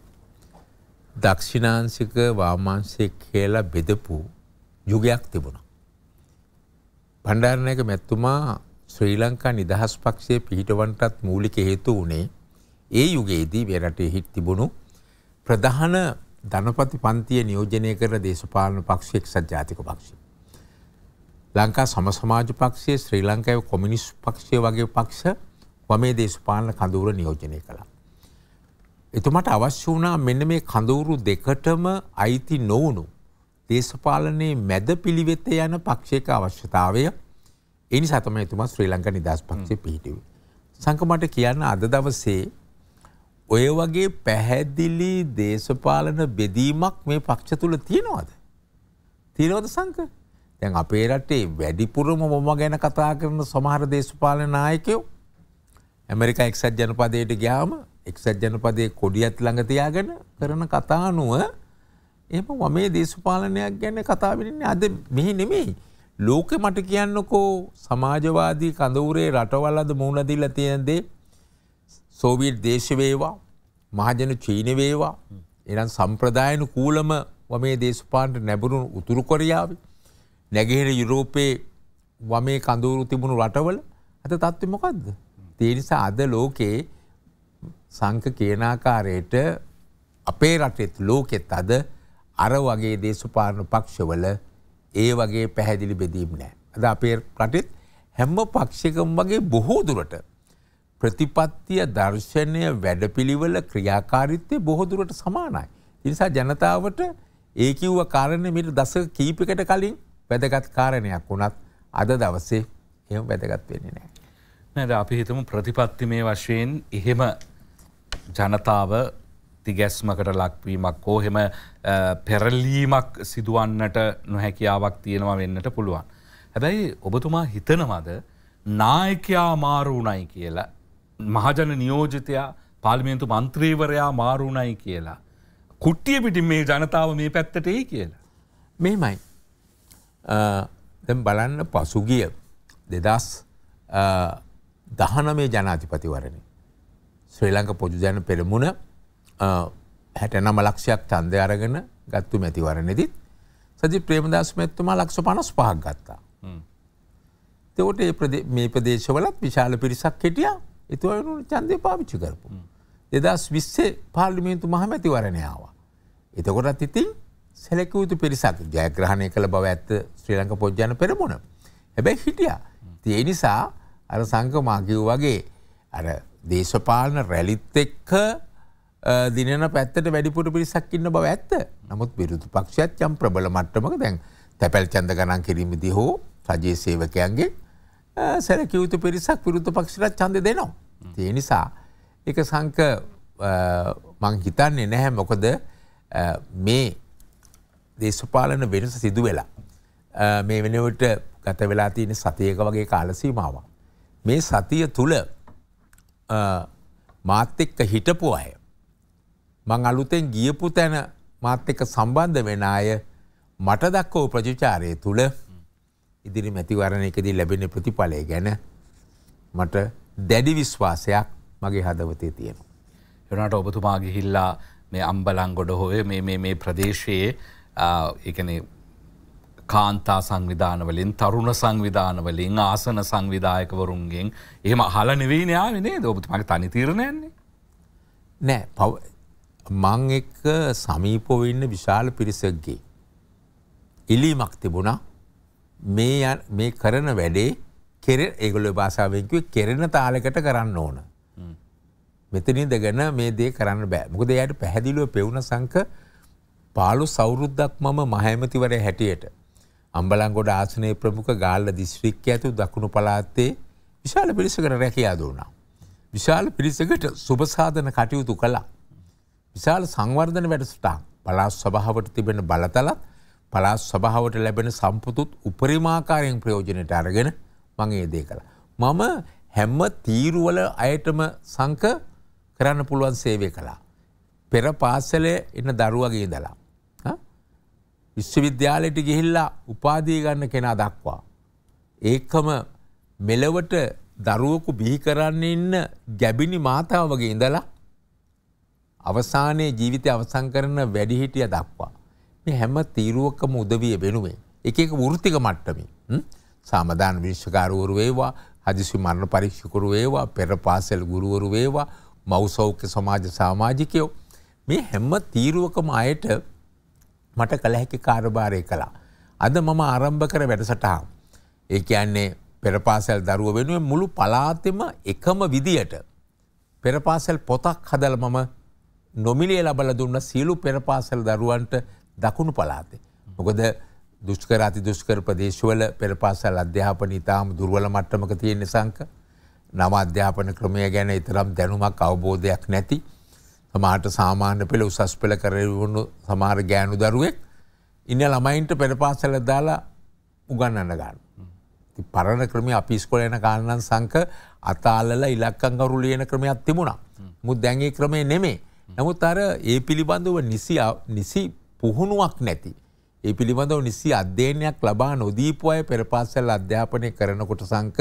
දක්ෂිනාංසික වාමාන්සේ කියලා බෙදපු යුගයක් තිබුණ. පණ්ඩාරණයක මැත්තුමා ශ්‍රී ලංකා නිදහස් පක්ෂය පිහිටවන්ටත් මූලික හේතු වනේ ඒ යුගයේදී වෙරටේ හිත් තිබුණු ප්‍රධාන ධනපති පන්තිය නියෝජනය කර දේශපාලන පක්ෂයක් සජාතික පක්ෂි. ලංකා සමසමාජ පක්ෂයේ ශ්‍රී ලංකාව කොමිනිස් පක්ෂය වගේ පක්ෂ වමේ දේශපාලන කඳවුර නියෝජනය කළා. එතුමට අවශ්‍ය වුණා මෙන්න මේ කඳවුරු දෙකටම අයිති නොවුණු දේශපාලනයේ මැද පිළිවෙත යන පක්ෂයක අවශ්‍යතාවය එනි සතම එතුමා ශ්‍රී ලංකා නිදහස් පක්ෂය පිහිටිවේ. සංකමට කියන්න අද දවසේ ඔය වගේ පැහැදිලි දේශපාලන බෙදීමක් මේ පක්ෂ තුළ තියෙනවාද. තියෙනවද සංක දැන් අපේ රටේ වැඩිපුරම මොම ගැන කතා කරන සමහර දේශපාලන නායකයෝ ඇමරිකා එක්සත් ජනපදයට ගයාම එක්සත් ජනපදය කොඩියත් ළඟතියාගෙන කරන කතානුව එම වමේ දේශපාලනයක් ගැන කතාවිරන්නේ අද මෙහි නෙමෙයි. ලෝකෙ මට කියන්නකෝ සමාජවාදී කඳවුරේ රටවල්ලද මුහුණදිල්ල තියෙනදේ සෝවියට් දේශවේවා මහජන චීනවේවා එනම් සම්ප්‍රදායනු කූලම වමේ දේශපාන්ට නැබරුණු උතුරු කොරියාව නැගෙහෙන යුරෝපයේ වමේ කඳුරු තිබුණු රටවල ඇත තත්ත්ව මොකක්ද. තේනිසා අද ලෝකයේ සංක කියනාකාරයට අපේ රටෙත් ලෝකෙත් අද අර වගේ දේශපාලන පක්ෂවල ඒ වගේ පැහැදිලි බෙදීම් නෑ. අද අපේ රටෙත් හැම්ම පක්ෂකම් වගේ බොහෝ දුරට ප්‍රතිපත්තිය දර්ශනය වැඩපිළිවෙල ක්‍රියාකාරිත්තය බොහොදුරට සමානයි. නිසා ජනතාවට ඒ කිව්ව කාරණය මිට දස කීපිකට කලින් වැදගත් කාරණයක් වුණත් අද දවසේ එම වැදගත් වෙන්නේ නෑ. නැද අපි හිතම ප්‍රතිපත්ති මේ වශයෙන් එහෙම ජනතාව තිගැස්මකට ලක්වීමක් හෝ හෙම පෙරලීමක් සිදුවන්නට නොහැකියාවක් තියෙනවා වෙන්නට පුළුවන්. හැබැයි ඔබතුමා හිතනවද නායකයා මාරුණයි කියලා මහජන නියෝජිතයා පාලිමේන්තු මන්ත්‍රීවරයා මාරුණයි කියලා. කුට්ටිය පිටි මේ ජනතාව මේ පැත්තටඒ කියලා. මෙමයි බලන්න පසුගිය දෙදස් දහන මේ ජනාතිපතිවරණ. ශ්‍රී ලංක පොජුජන පෙරමුණ හැට නම ලක්ෂයක් චන්දය අරගෙන ගත්තු මැතිවරණෙදිත් සජි ප්‍රේමදස් මැත්තුමා ලක්ෂ පනස් පහක් ගත්තා. තෙවට මේ ප්‍රදේශවලත් විශාල පිරිසක් හිටියා එතුවනු චන්දය පාවිච්චි කරපු. එදස් විස්සේ පාර්ලිමේන්තු මහමැතිවරණයාව. එතකොටත් ඉතින් සැලකවුතු පිරිසක් ජයග්‍රහණය කළ බව ඇත්ත ශ්‍රී ලංක පොද්ජන පෙරමුණ. හැබැයි හිටිය. තිය නිසා අර සංක මාකිව් වගේ අර දේශපාලන රැලිත් එක්ක දිනන පැත්තට වැඩිපුට පිරිසක් ඉන්න බව ඇත්ත නමුත් විරුදු පක්ෂත් යම් ප්‍රබල මට්ටමක දැන් තැපැල් චන්ද ගණන් කිරීමදි හෝ සජයේ සේවකයන්ගේ සැරකිවුතු පිරිසක් විරුද්ධ පක්ෂට චන්ද දෙනවා. ඒ නිසා එක සංක මං හිතන්නේ නැහැ මොකද මේ දේශපාලන වෙනස සිදු වෙලා. මේ වෙනවට ගත වෙලා තියෙන සතියක වගේ කාලසීමාව. මේ සතිය තුළ මාත් එක්ක හිටපු අය. මං අලුතෙන් ගියපු තැන මාත් එක්ක සම්බන්ධ වෙන අය මට දක්කෝ ප්‍රචචාරය තුළ ඉදිරි මැතිවරණ එකදී ලැබෙන ප්‍රතිඵලය ගැන මට දැඩි විශ්වාසයක් මගේ හදවතේ තියෙන. යොනට ඔබතුමා ගිහිල්ලා මේ අම්බලංගොඩ හොය මේ ප්‍රදේශයේ එකන කාන්තා සංවිධානවලින් තරුණ සංවිධානවලින් ආසන සංවිධායකවරුන්ගෙන් එහම හල නිවීනයාවිනේ ඔබතුමගේ තනි තීරණයන්නේ. නෑ පව මං එක්ක සමීපොවෙන්න විශාල පිරිසක්ගේ. ඉලීමක් තිබුණා මේ කරන වැඩේ කෙර ඒගොල භාසාාවෙන්කුව කෙරෙන තාලකට කරන්න ඕන. මෙතනින්ද ගැන මේ දේ කරන්න බෑ මොකද යට පැහැදිලුව පෙවුණ සංක පාලු සෞරුද්දක් මම මහැමතිවරය හැටියට. අම්බලංගොඩ ආසනය ප්‍රමුඛ ගාල්ල දිස්ශ්‍රික්ක ඇතු දකුණු පලාත්තේ විශාල පිරිසකට රැකයා දුණා. විශාල පිරිසකට සුභසාධන කටයුතු කළා. විශාල සංවර්ධන වැඩස්ටා පලාස් සභාවට තිබෙන බලතලත් පලාස් සභාවට ලැබෙන සම්පතුත් උපරිමාකාරයෙන් ප්‍රයෝජනයට අරගෙන මං ඒ දේ කළා. මම හැම තීරුවල අයටම සංක කරන්න පුළුවන් සේවය කළා. පෙර පාසලේ එන්න දරුවගේ දලා. විශ්වවිද්‍යාලයට ගිහිල්ලා උපාදී ගන්න කෙනා දක්වා. ඒකම මෙලවට දරුවකු බිහි කරන්න ඉන්න ගැබිණි මාතාව වගේ ඉඳලා අවසානයේ ජීවිතය අවසන් කරන වැඩිහිටිය දක්වා. මේ හැම තීරුවකම උදවිය වෙනුවෙන්. එක එක වෘත්තික මට්ටමේ. සාමධාන විශ්ෂකාරවරු වේවා හදිසි මරණ පරීක්ෂකරු වේවා පෙර පාසෙල් ගුරුවරු වේවා මවසෞඛ්‍ය සමාජ සාමාජිකයෝ මේ හැම්ම තීරුවකම අයට මට කළ හැකි කාරභාරය කළා. අද මම ආරම්භ කර වැඩසටහා. ඒ කියන්නේ පෙරපාසැල් දරුව වෙනුවෙන් මුළු පලාතෙම එකම විදියට. පෙරපාසැල් පොතක් හදල මම නොමිලිය ලබල දුන්න සියලු පෙරපාසැල් දරුවන්ට දකුණු පලාතේ. මොකද දුෂ්කර අති දුෂ්කර ප්‍රදේශවල පෙරපාසල් අධ්‍යාපන ඉතාම දුර්වල මට්ටමක තියෙන සංක නව අධ්‍යාපන ක්‍රමය ගැන ඉතරම් දැනුමක් අවබෝධයක් නැති සමහට සාමාන්‍ය පෙළ උසස් පෙළ කරවුණු සමහර ගෑනු දරුවෙක් ඉන්න ළමයින්ට පෙරපාසල දාලා උගන්නන්න ගන්න. පරණ ක්‍රම අපිස්කොල යන කාන්නන් සංක අතාලල ඉලක්කංගරු ලියන ක්‍රමයක් තිබුණා. මුත් දැන්ගේ ක්‍රමය නෙමේ. නමුත් අර ඒ පිළිබඳව නිසි නිසි පුහුණුවක් නැති. ඒ පිළිබඳව නිසි අධ්‍යයනයක් ලබා නොදීපු අය පෙරපාසල් අධ්‍යාපනය කරනකොට සංක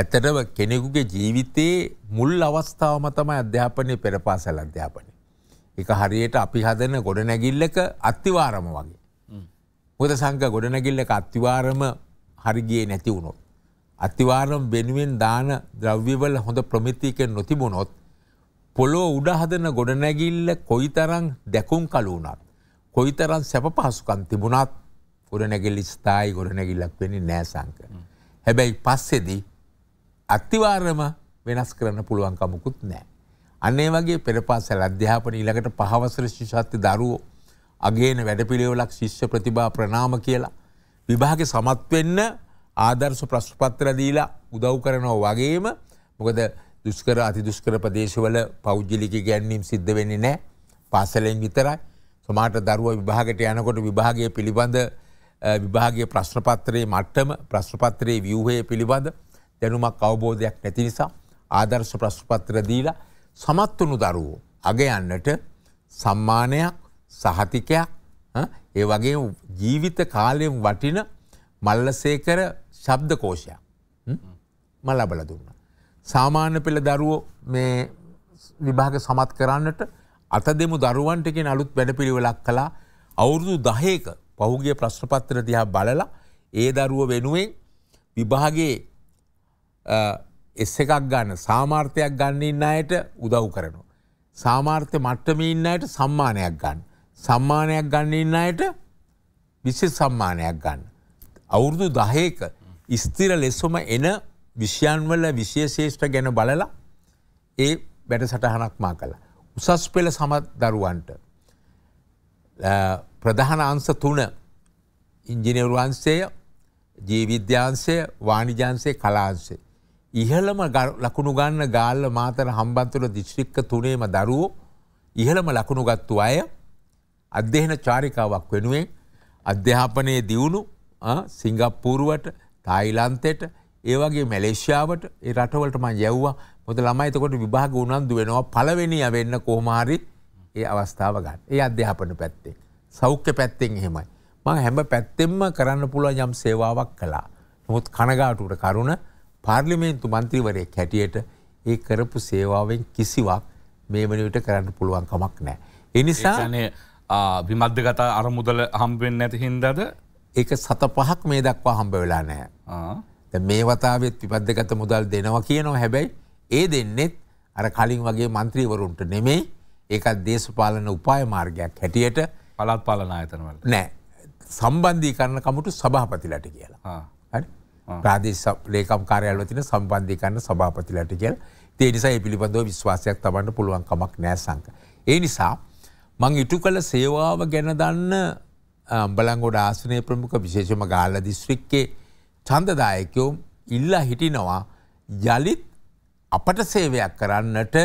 ඇත්තටම කෙනෙකුගේ ජීවිතයේ මුල් අවස්ථාවම තමයි අධ්‍යාපනය පෙරපාසල් අධ්‍යාපනය. එක හරියට අපි හදන ගොඩනැගිල්ලක අත්තිවාරම වගේ. මොද සංක ගොඩනැගිල්ලක අත්තිවාරම හරිගිය නැති වුණොත්. අත්තිවාරම් වෙනුවෙන් දාන ද්‍රව්‍යවල හොඳ ප්‍රමිතිකෙන් නොතිබුණොත් පොලෝ උඩහදන ගොඩනැගිල්ල කොයි තරං දැකුම් කලුණත්. කොයිතරන් සැප පහසුකම් තිබුණත් ගොඩනැගිලි ස්ථායි ගොඩනැගිල්ලක් වෙනි නෑසංක. හැබැයි පස්සෙදී අත්තිවාර්යම වෙනස් කරන්න පුළුවන්කමකුත් නෑ. අන්නේ වගේ පෙරපාසල් අධ්‍යාපන ඊළඟට පහවසර ශිෂත්‍ය දරුවෝ අගේන වැඩපිළිවෙලක් ශිෂ්‍ය ප්‍රතිභා ප්‍රනාම කියලා විභාග සමත්වෙන්න ආදර්ශ ප්‍රශ්පත්‍ර දීලා උදව් කරනව වගේම මොකද දුස්කර අති දුස්කර ප්‍රදේශවල පෞද්ජලික ගැන්වීම් සිද්ධ වෙන්නේ නෑ පාසලෙන් විතරයි සමාට දරුව විභාගට යනකොට විභාගය පිළිබඳ විභාගේ ප්‍රශ්නපත්‍රයේ මට්ටම ප්‍රශ්නපත්‍රයේ වියහය පිළිබඳ දැනුමක් අවබෝධයක් නැති නිසා ආදර්ශ ප්‍රශ්නපත්‍ර දීලා සමත්වනු දරුවෝ අගයන්නට සම්මානයක් සහතිකයක් ඒ වගේ ජීවිත කාලයෙන් වටින මල්ලසේකර ශබ්දකෝෂයක් මල් අබල දුන්න. සාමාන්‍ය පෙළ දරුවෝ මේ විභාග සමත් කරන්නට අත දෙමු දරුවන්ට එකෙන් අලුත් වැඩපිළිවෙලක් කලා අවුරුදු දහයක පහුගේ ප්‍රශ්නපත්තර දිහා බලලා ඒ දරුව වෙනුවෙන් විභාගේ එස් එකක් ගන්න සාමාර්ථයක් ගන්න ඉන්න අයට උදව් කරනවා. සාමාර්ථ්‍ය මට්ටම ඉන්න අයට සම්මානයක් ගන්න. සම්මානයක් ගන්න ඉන්න අයට විශෂ සම්මානයක් ගන්න. අවුරුදු දහයක ස්තිර ලෙස්සම එන විෂයන්වල විශේෂේෂ්ට ගැන බලලා ඒ වැඩ සටහනක් මා කලා. උසස් පෙළ සමත් දරුවන්ට ප්‍රධාන අංශ තුන ඉංජිනේරු අංශය ජීවිද්‍යාංශය වාණිජාංශය කලාංශය. ඉහළම ලකුණු ගන්න ගාල්ල මාතර හම්බන්තුර දිශ්‍රික්ක තුනේම දරුවෝ ඉහළම ලකුණු ගත්තු අය අධ්‍යහන චාරිකාවක් වෙනුවෙන් අධ්‍යාපනයේ දියුණු සිංගප්පූරුවට තායිලන්තෙට ඒවගේ මැලේෂ්‍යාවට ඒ රටවලට මං යැව්වා හොද ළමයිතකොට විභාග උනන්දු වෙනවා පලවෙනිය වෙන්න කොහමහරි ඒ අවස්ථාව ගන්න ඒ අධ්‍යාපන පැත්තෙන් සෞඛ්‍ය පැත්තෙන් එහෙමයි. මං හැම පැත්තෙම කරන්න පුළුව යම් සේවාවක් කලා නොත් කනගාටුට කරුණ පාර්ලිමේන්තු මන්ත්‍රීවරය කැටියට ඒ කරපු සේවාවෙන් කිසිවක් මේ වනිවිට කරන්න පුළුවන් කමක් නෑ. එනිසානේ විමධ්‍යගත අරමුදල හම්බෙන් නැති හින්දද ඒක සත පහක් මේ දක්වා හම්බ වෙලා නෑ. මේ වතාවත් විපද්ධගත මුදල් දෙනවා කියනවා හැබැයි ඒ දෙන්නෙත් අර කලින් වගේ මන්ත්‍රීවරුන්ට නෙමෙයි ඒකත් දේශපාලන උපාය මාර්ගයක් හැටියට පලත් පාලන අයතනවල නෑ සම්බන්ධී කරන කමටු සභාපතිලට කියලා ප්‍රාදේශ ලේකම් කාරයල්ව තින සම්බන්ධී කරන්න සභාපතිලට කියල් ඒ නිසා ඒ පිළිබඳව විශ්වාසයක් තබන්න පුළුවන් කමක් නෑ සංක. ඒ නිසා මං ඉටු කළ සේවාව ගැන දන්න අම්බලංගොඩ ආසනය ප්‍රමුඛ විශේෂම ගාල්ල දිස්ත්‍රික්කේ චන්දදායකයෝම් ඉල්ලා හිටිනවා යළිත් අපට සේවයක් කරන්නට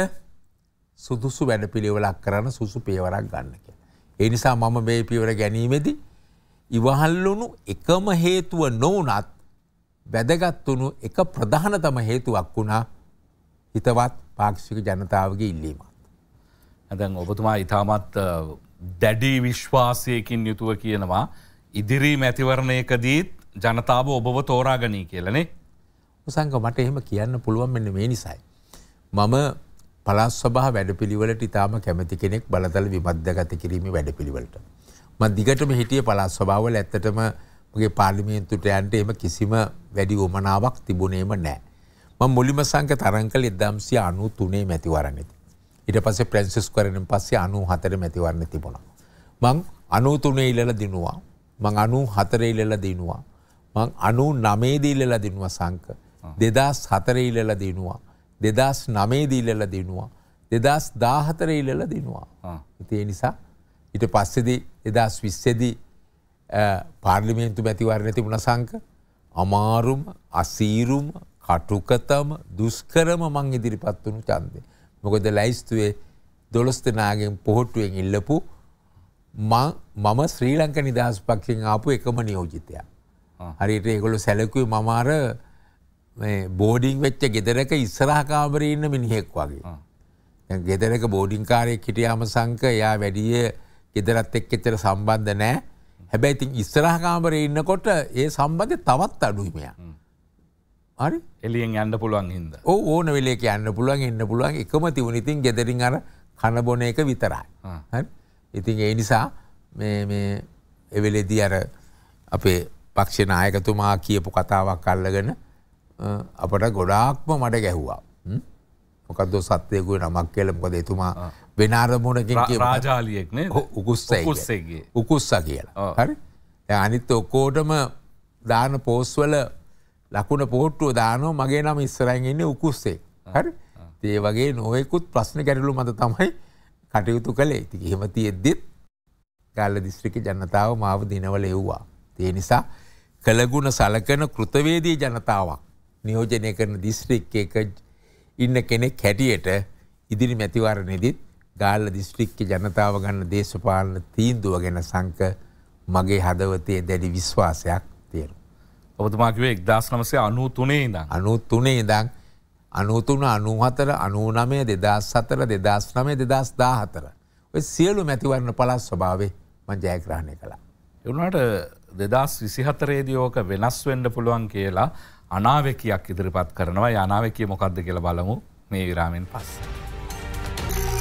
සුදුසු වැඩ පිළිවෙලක් කරන සුසු පේවරක් ගන්න කිය. ඒ නිසා මම මේ පියවර ගැනීමෙදි ඉවහල්ලුණු එකම හේතුව නොවනත් වැදගත්වුණු එක ප්‍රධානතම හේතුවක් වුණා හිතවත් පාක්ෂික ජනතාවගේ ඉල්ලීමත්. ඇදැන් ඔබතුමා ඉතාමත් දැඩි විශ්වාසයකින් යුතුව කියනවා ඉදිරි මැතිවරණයකදීත් ජනතාව ඔබව තෝරාගනී කියලනේ සංක මට එහෙම කියන්න පුළුවන් මෙන්න මේ නිසයි. මම පලස් සබහ වැඩපිළිවලට ඉතාම කැමති කෙනෙක් බලතල විමධ්‍යගත කිරීම වැඩපිළිවලට. ම දිගටම හිටිය පලස් ස්වභාවල ඇත්තටම මගේ පාලිමේන්තුට යන්ට එම කිසිම වැඩි ඕමනාවක් තිබුණේම නෑ. ම මුලිම සංක තරංකල එදම්සිය අනු තුනේ මැතිවරණෙති. ඉට පස ප්‍රැන්සිස් කරන පස්සේ අනු හතර මැතිවරණ තිබුණා. මං අනුතුනේ ඉලල දිනවා. මං අනු හතරේ ඉලල දිනවා. මං අනු නමේදීල්ලල දිනුව සංක. දෙදස් හතරඉලල දෙනවා. දෙදස් නමේදීල්ලල දෙනවා. දෙදස් දාහතරඉලල දෙනවා. ඉතිය නිසා ඉට පස්සෙදී එදස් විස්සෙදී පාර්ලිමේන්තු මැතිවරණ තිබුණ සංක අමාරුම් අසීරුම් කටුකතම දුස්කරම මං ඉදිරිපත් වුණු චන්දය. මොකද ලැයිස්තුවේ දොළොස්තනාගෙන් පොහොට්ටුවෙන් ඉල්ලපු මම ශ්‍රී ලංක නිදහස් පක්ෂෙන් ආපු එකම නියෝජිතය. හරියට ඒගොලු සැලකුයි මමාර බෝඩිං වෙච්ච ගෙදරක ඉස්සරහකාමරේ ඉන්න මිනිහෙක් වගේ. ගෙදරක බෝඩිං කාරයෙක් හිටියාම සංක එයා වැඩිය ගෙදරත් එක් එතර සම්බන්ධ නෑ හැබැයි ඉතින් ඉස්සරහකාමරේ ඉන්නකොට ඒ සම්බන්ධය තවත් අඩුයිමයක්. හරි එලියෙන් යන්න පුළුවන් හිද ඕ ඕන වෙලේ යන්න පුළුවන් එන්න පුළුවන් එකම තිවුණ ඉතින් ගෙදරින් අර කණබොන එක විතරයි. ඉතින් ඒ නිසා එවෙලෙදී අර අපේ පක්ෂනායකතුමා කියපු කතාවක් අල්ලගෙන අපට ගොඩාක්ම මට ගැහ්වා. මොකද සත්වයකුයි නමක් කියල මොකද එතුමා වෙනාරමුණකින් රාජාලියෙක්න උකුස්සගේ උකුස්ස කියලා හරි අනිත් ඔක්කෝටම දාන පෝස්වල ලකුණ පෝට්ටුව දානෝ මගේ නම් ඉස්සරැගන්න උකුස්සේ හරි ඒ වගේ නොයෙකුත් ප්‍රශ්න කැරලු මත තමයි කටයුතු කළේ ති හෙමති එද්දෙත් ගල්ල දිස්ත්‍රික ජනතාව මාව දිනවල එව්වා. තිය නිසා කළගුණ සලකන කෘතවේදී ජනතාවක් නියෝජනය කරන දිස්ත්‍රික් එක ඉන්න කෙනෙක් හැටියට ඉදිරි මැතිවරණෙදිත් ගාල්ල දිස්ත්‍රික්ක ජනතාව ගන්න දේශපාලන තීන්දුව ගැන සංක මගේ හදවතේ දැඩි විශ්වාසයක් තියෙන. ඔබතුමාකිවේ එක්දස් නමසේ අනූ තුනේ ඉඳ. අනු තුනේ ඉදං අනුතුන අනුහතර අනුනමය දෙදස් සතර දෙදස් නමේ දෙදස් දා හතර. ඔය සියලු මැතිවරණ පලස් ස්වභාවේ මංජයග්‍රහණය කලා. එවුණට දෙදස් විසිහතරේදියෝක වෙනස් වෙන්ඩ පුළුවන් කියලා අනාවකයක් ඉදිරිපත් කරනවා අනාවකය මොකක්ද කියල බලමු මේ විරාමෙන් පස්ස.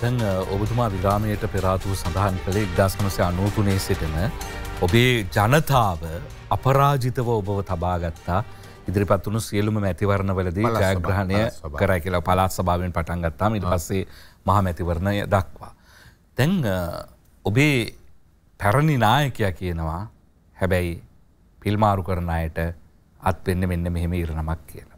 දැන් ඔබතුමා විරාමයට පෙරාතුූ සඳහන් කළේ ඉදස්මනසය අනූතුනේ සිටන ඔබේ ජනතාව අපරාජිතව ඔබව තබාගත්තා ඉදිරිපත් වුණු සියලුම මැතිවරණවලදී ජයග්‍රහණය කරයි කියලා පලාත් සභාවෙන් පටන් ගත්තාම ඉට පස්සේ මහ මැතිවරණය දක්වා. තැන් ඔබේ පැරණි නායකයා කියනවා හැබැයි පිල්මාරු කරන අයට අත් වෙන්න මෙන්න මෙහෙම ඉරණමක් කියන.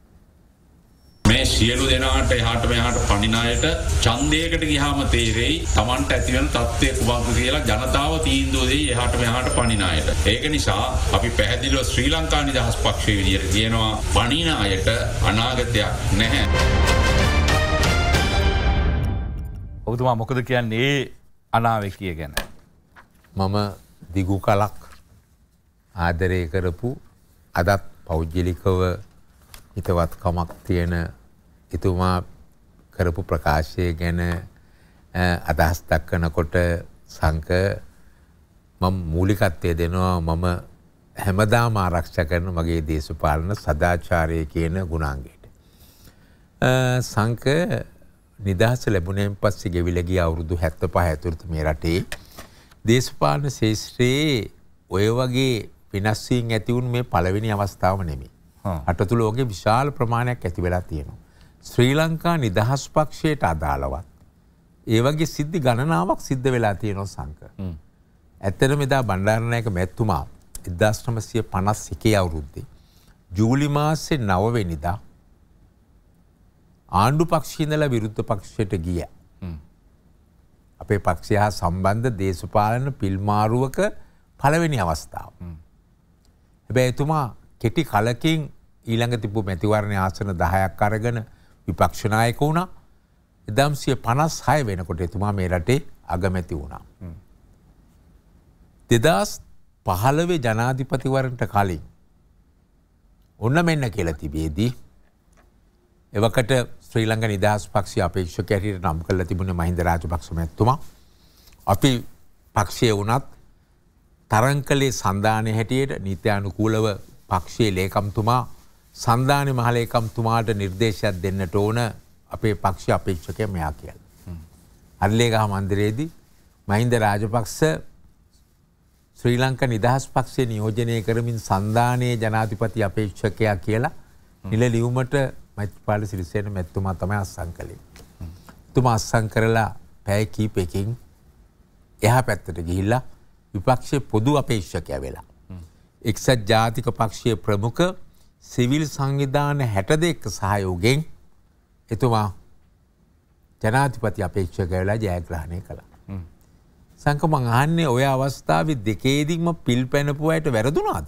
මේ සියලු දෙනාට එහාට මෙහාට පනිනායට චන්දයකට ගිහාම තේරෙයි තමන්ට ඇතිවන තත්වය කුමක් කියලා ජනතාව තීන්දුවදී එහාට මෙහාට පනිනායට. ඒක නිසා අපි පැහැදිලිව ශ්‍රී ලංකා නිදහස් පක්ෂය විදියට කියනවා පනින අයට අනාගතයක් නැහැ. ඔබතුමා මොකද කියන්න ඒ අනාවකිය ගැන. මම දිගු කලක් ආදරය කරපු අදත් පෞද්ගලිකව හිතවත්කමක් තියෙන එතුමා කරපු ප්‍රකාශය ගැන අදහස් දක්වනකොට සංක මම මූලිකත්වය දෙනවා මම හැමදාම ආරක්ෂා කරන මගේ දේශපාලන සදාචාරය කියන ගුණාංගයට. සංක නිදහස ලැබුණෙන් පස්සේ ගෙවිලගිය අවුරුදු හැත්ත පහ ඇතුරත මේ රටේ දේශපාලන ශේෂත්‍රයේ ඔය වගේ වෙනස්වීන් ඇතිවුන් මේ පළවෙනි අවස්ථාව නෙමේ. අටතුළෝගේ විශාල ප්‍රමාණයක් ඇති වෙලා තියෙනවා. ශ්‍රී ලංකා නිදහස් පක්ෂයට අදාළවත්. ඒවගේ සිද්ධි ගණනාවක් සිද්ධ වෙලා තියෙනො සංක. ඇත්තන මෙදා බණ්ඩාරණයක මැත්තුමා එදදාශ්‍රමසිය පනස් එකේ අවුරුද්දේ. ජූලි මාසෙ නවවෙනිදා ආණ්ඩු පක්ෂීඳල විරුද්ධ පක්ෂයට ගිය. අපේ පක්ෂය හා සම්බන්ධ දේශපාලන පිල්මාරුවක පළවෙනි අවස්ථාව. හැබැ එතුමා කෙටි කලකින් ඊළඟ තිබ්පු මැතිවරණය ආසන දහයක් අරගෙන විපක්ෂනායක වුණා එදම්සිය පනස් හය වෙනකොට එතුමා මේ රටේ අගමැති වුණා. දෙදස් පහළවේ ජනාධිපතිවරට කලින් ඔන්න මෙන්න කියලා තිබේදී. එවකට ශ්‍රී ලංඟ නිදහස් පක්ෂ අපේක්ෂ කැරට නම් කල තිබුණ මහින්ද රාජ පක්ෂමැත්තුමා. අපි පක්ෂය වනත් තරංකලේ සන්ධානය හැටියට නිත්‍යානුකූලව පක්ෂයේ ලේකම්තුමා සන්ධානය මහලේකම්තුමාට නිර්දේශයක් දෙන්නට ඕන අපේ පක්ෂ අපේක්ෂකය මෙයා කියල්. අල්ලේගහ මන්දරේදී මහින්ද රාජපක්ෂ ශ්‍රී ලංක නිදහස් පක්ෂේ නියෝජනය කරමින් සන්ධානයේ ජනාතිපති අපේක්ෂකයා කියලා නිල ලියවමට මැත්පාල සිරිසයට මැත්තුමා තමයි අස්සං කළේ. තුම අස්සං කරලා පැය කීපකින් එහ පැත්තට ගිහිල්ලා විපක්ෂය පොදු අපේක්ෂකය වෙලා. එක්සත් ජාතික පක්ෂය ප්‍රමුඛ සිවිල් සංවිධාන හැට දෙක් සහයෝගෙන් එතුමා ජනාතිපති අපේක්ෂක වෙලා ජයග්‍රහණය කළ. සංකම අහන්නේ ඔය අවස්ථාව දෙකේදික්ම පිල් පැනපු ඇයට වැරදුනාද.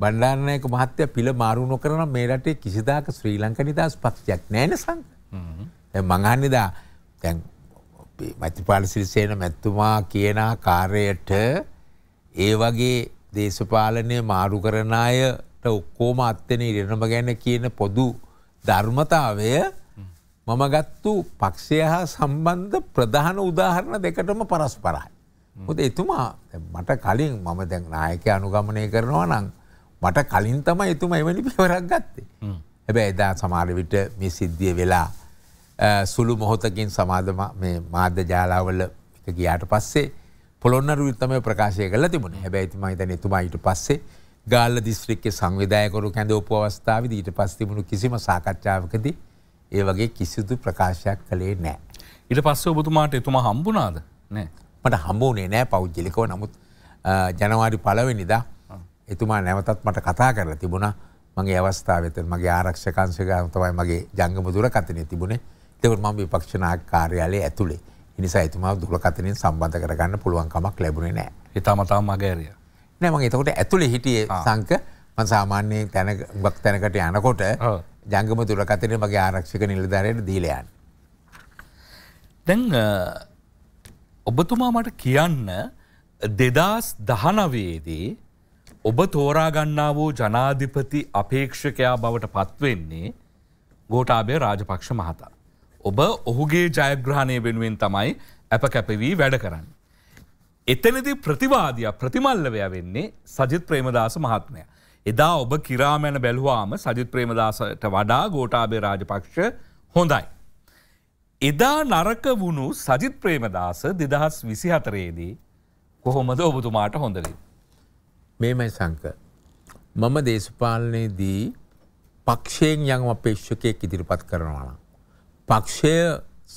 බණ්ඩාරණයක මහත්‍ය පිළ මාරුණු කරන මේ රටේ කිසිදාක ශ්‍රී ලංක නිදස් පක්ෂයක් නෑන සංක. මඟහන්නිදා තැන් මතිපාල සිරිසේන මැත්තුමා කියන කාරයට ඒ වගේ දේශපාලනය මාරු කරන අයට ඔක්කෝම අත්තනේ ඉරණම ගැන කියන පොදු ධර්මතාවය මම ගත්තු පක්ෂය හා සම්බන්ධ ප්‍රධාන උදාහරණ දෙකටම පරස් පරයි. හොද එතුමා මට කලින් මම දැන් නායක අනුගමනය කරනවා නම් මට කලින් තම එතුම එවැනි පිවරක් ගත්තේ. හැබැ එදා සමාරවිට මේ සිද්ධිය වෙලා සුළු මොහොතකින් සමාධ මාධ්‍ය ජාලාවල ගියාට පස්සේ පොළොන්නරුත්තම ප්‍රකාශය කල තිබුණ හැබැයිතිම හිතන එතුමයිට පස්සේ ගාල්ල දිස්ත්‍රික්ක සංවිධයකරු කැඳ උපවස්ථාව දීට පස්තිබුණු කිසිම සාකච්ඡාවකද ඒ වගේ කිසිදු ප්‍රකාශයක් කළේ නෑ. ඉට පස්ස ඔබතුමාට එතුම හම්බුනාද නෑ මට හම්බෝනේ නෑ පෞද්ජලිකව නමුත් ජනවාරි පලවෙනිදා එතුමා නැවතත් මට කතා කරලා තිබුණ මගේ අවස්ථාවත මගේ ආරක්ෂකංශකයන් තමයි මගේ ජංගම දුර කතනය තිබුණේ තෙවර මම විපක්ෂනා කාර්යාලය ඇතුළේ ඉනිසා එතුමා දුරකතනින් සම්බන්ධ කරගන්න පුළුවන්කමක් ලැබුණේ නෑ. ඉතාමතා මගේරිය. නෑම එතකොට ඇතුළි හිටියේ සංක මන් සාමාන්‍යයෙන් තැන ගක් තැනකට යනකොට ජංගම දුරකතනය මගේ ආරක්ෂක නිලධරයට දීලයන්. දැන් ඔබතුමා මට කියන්න දෙදස් දහනවේදී ඔබ තෝරාගන්නා වූ ජනාධිපති අපේක්ෂකයා බවට පත්වෙන්නේ ගෝටාබය රාජපක්ෂ මහතා. ඔබ ඔහුගේ ජයග්‍රහණය වෙනුවෙන් තමයි ඇප කැපවී වැඩ කරන්න. එතනති ප්‍රතිවාදය ප්‍රතිමල්ලවය වෙන්නේ සජිත් ප්‍රේමදාස මහත්මය. එදා ඔබ කිරාමැන බැලුවාම සජිත් ප්‍රේමදාසට වඩා ගෝටාබේ රාජපක්ෂ හොඳයි. එදා නරක වුණු සජිත් ප්‍රේමදාස දෙදහස් විසි හතරයේදී කොහොමද ඔබතුමාට හොඳලින්. මේමයි සංක. මම දේශපාලනයේදී පක්ෂයෙන් යං අපේක්ෂකයක් ඉදිරිපත් කරනවාලා. පක්ෂය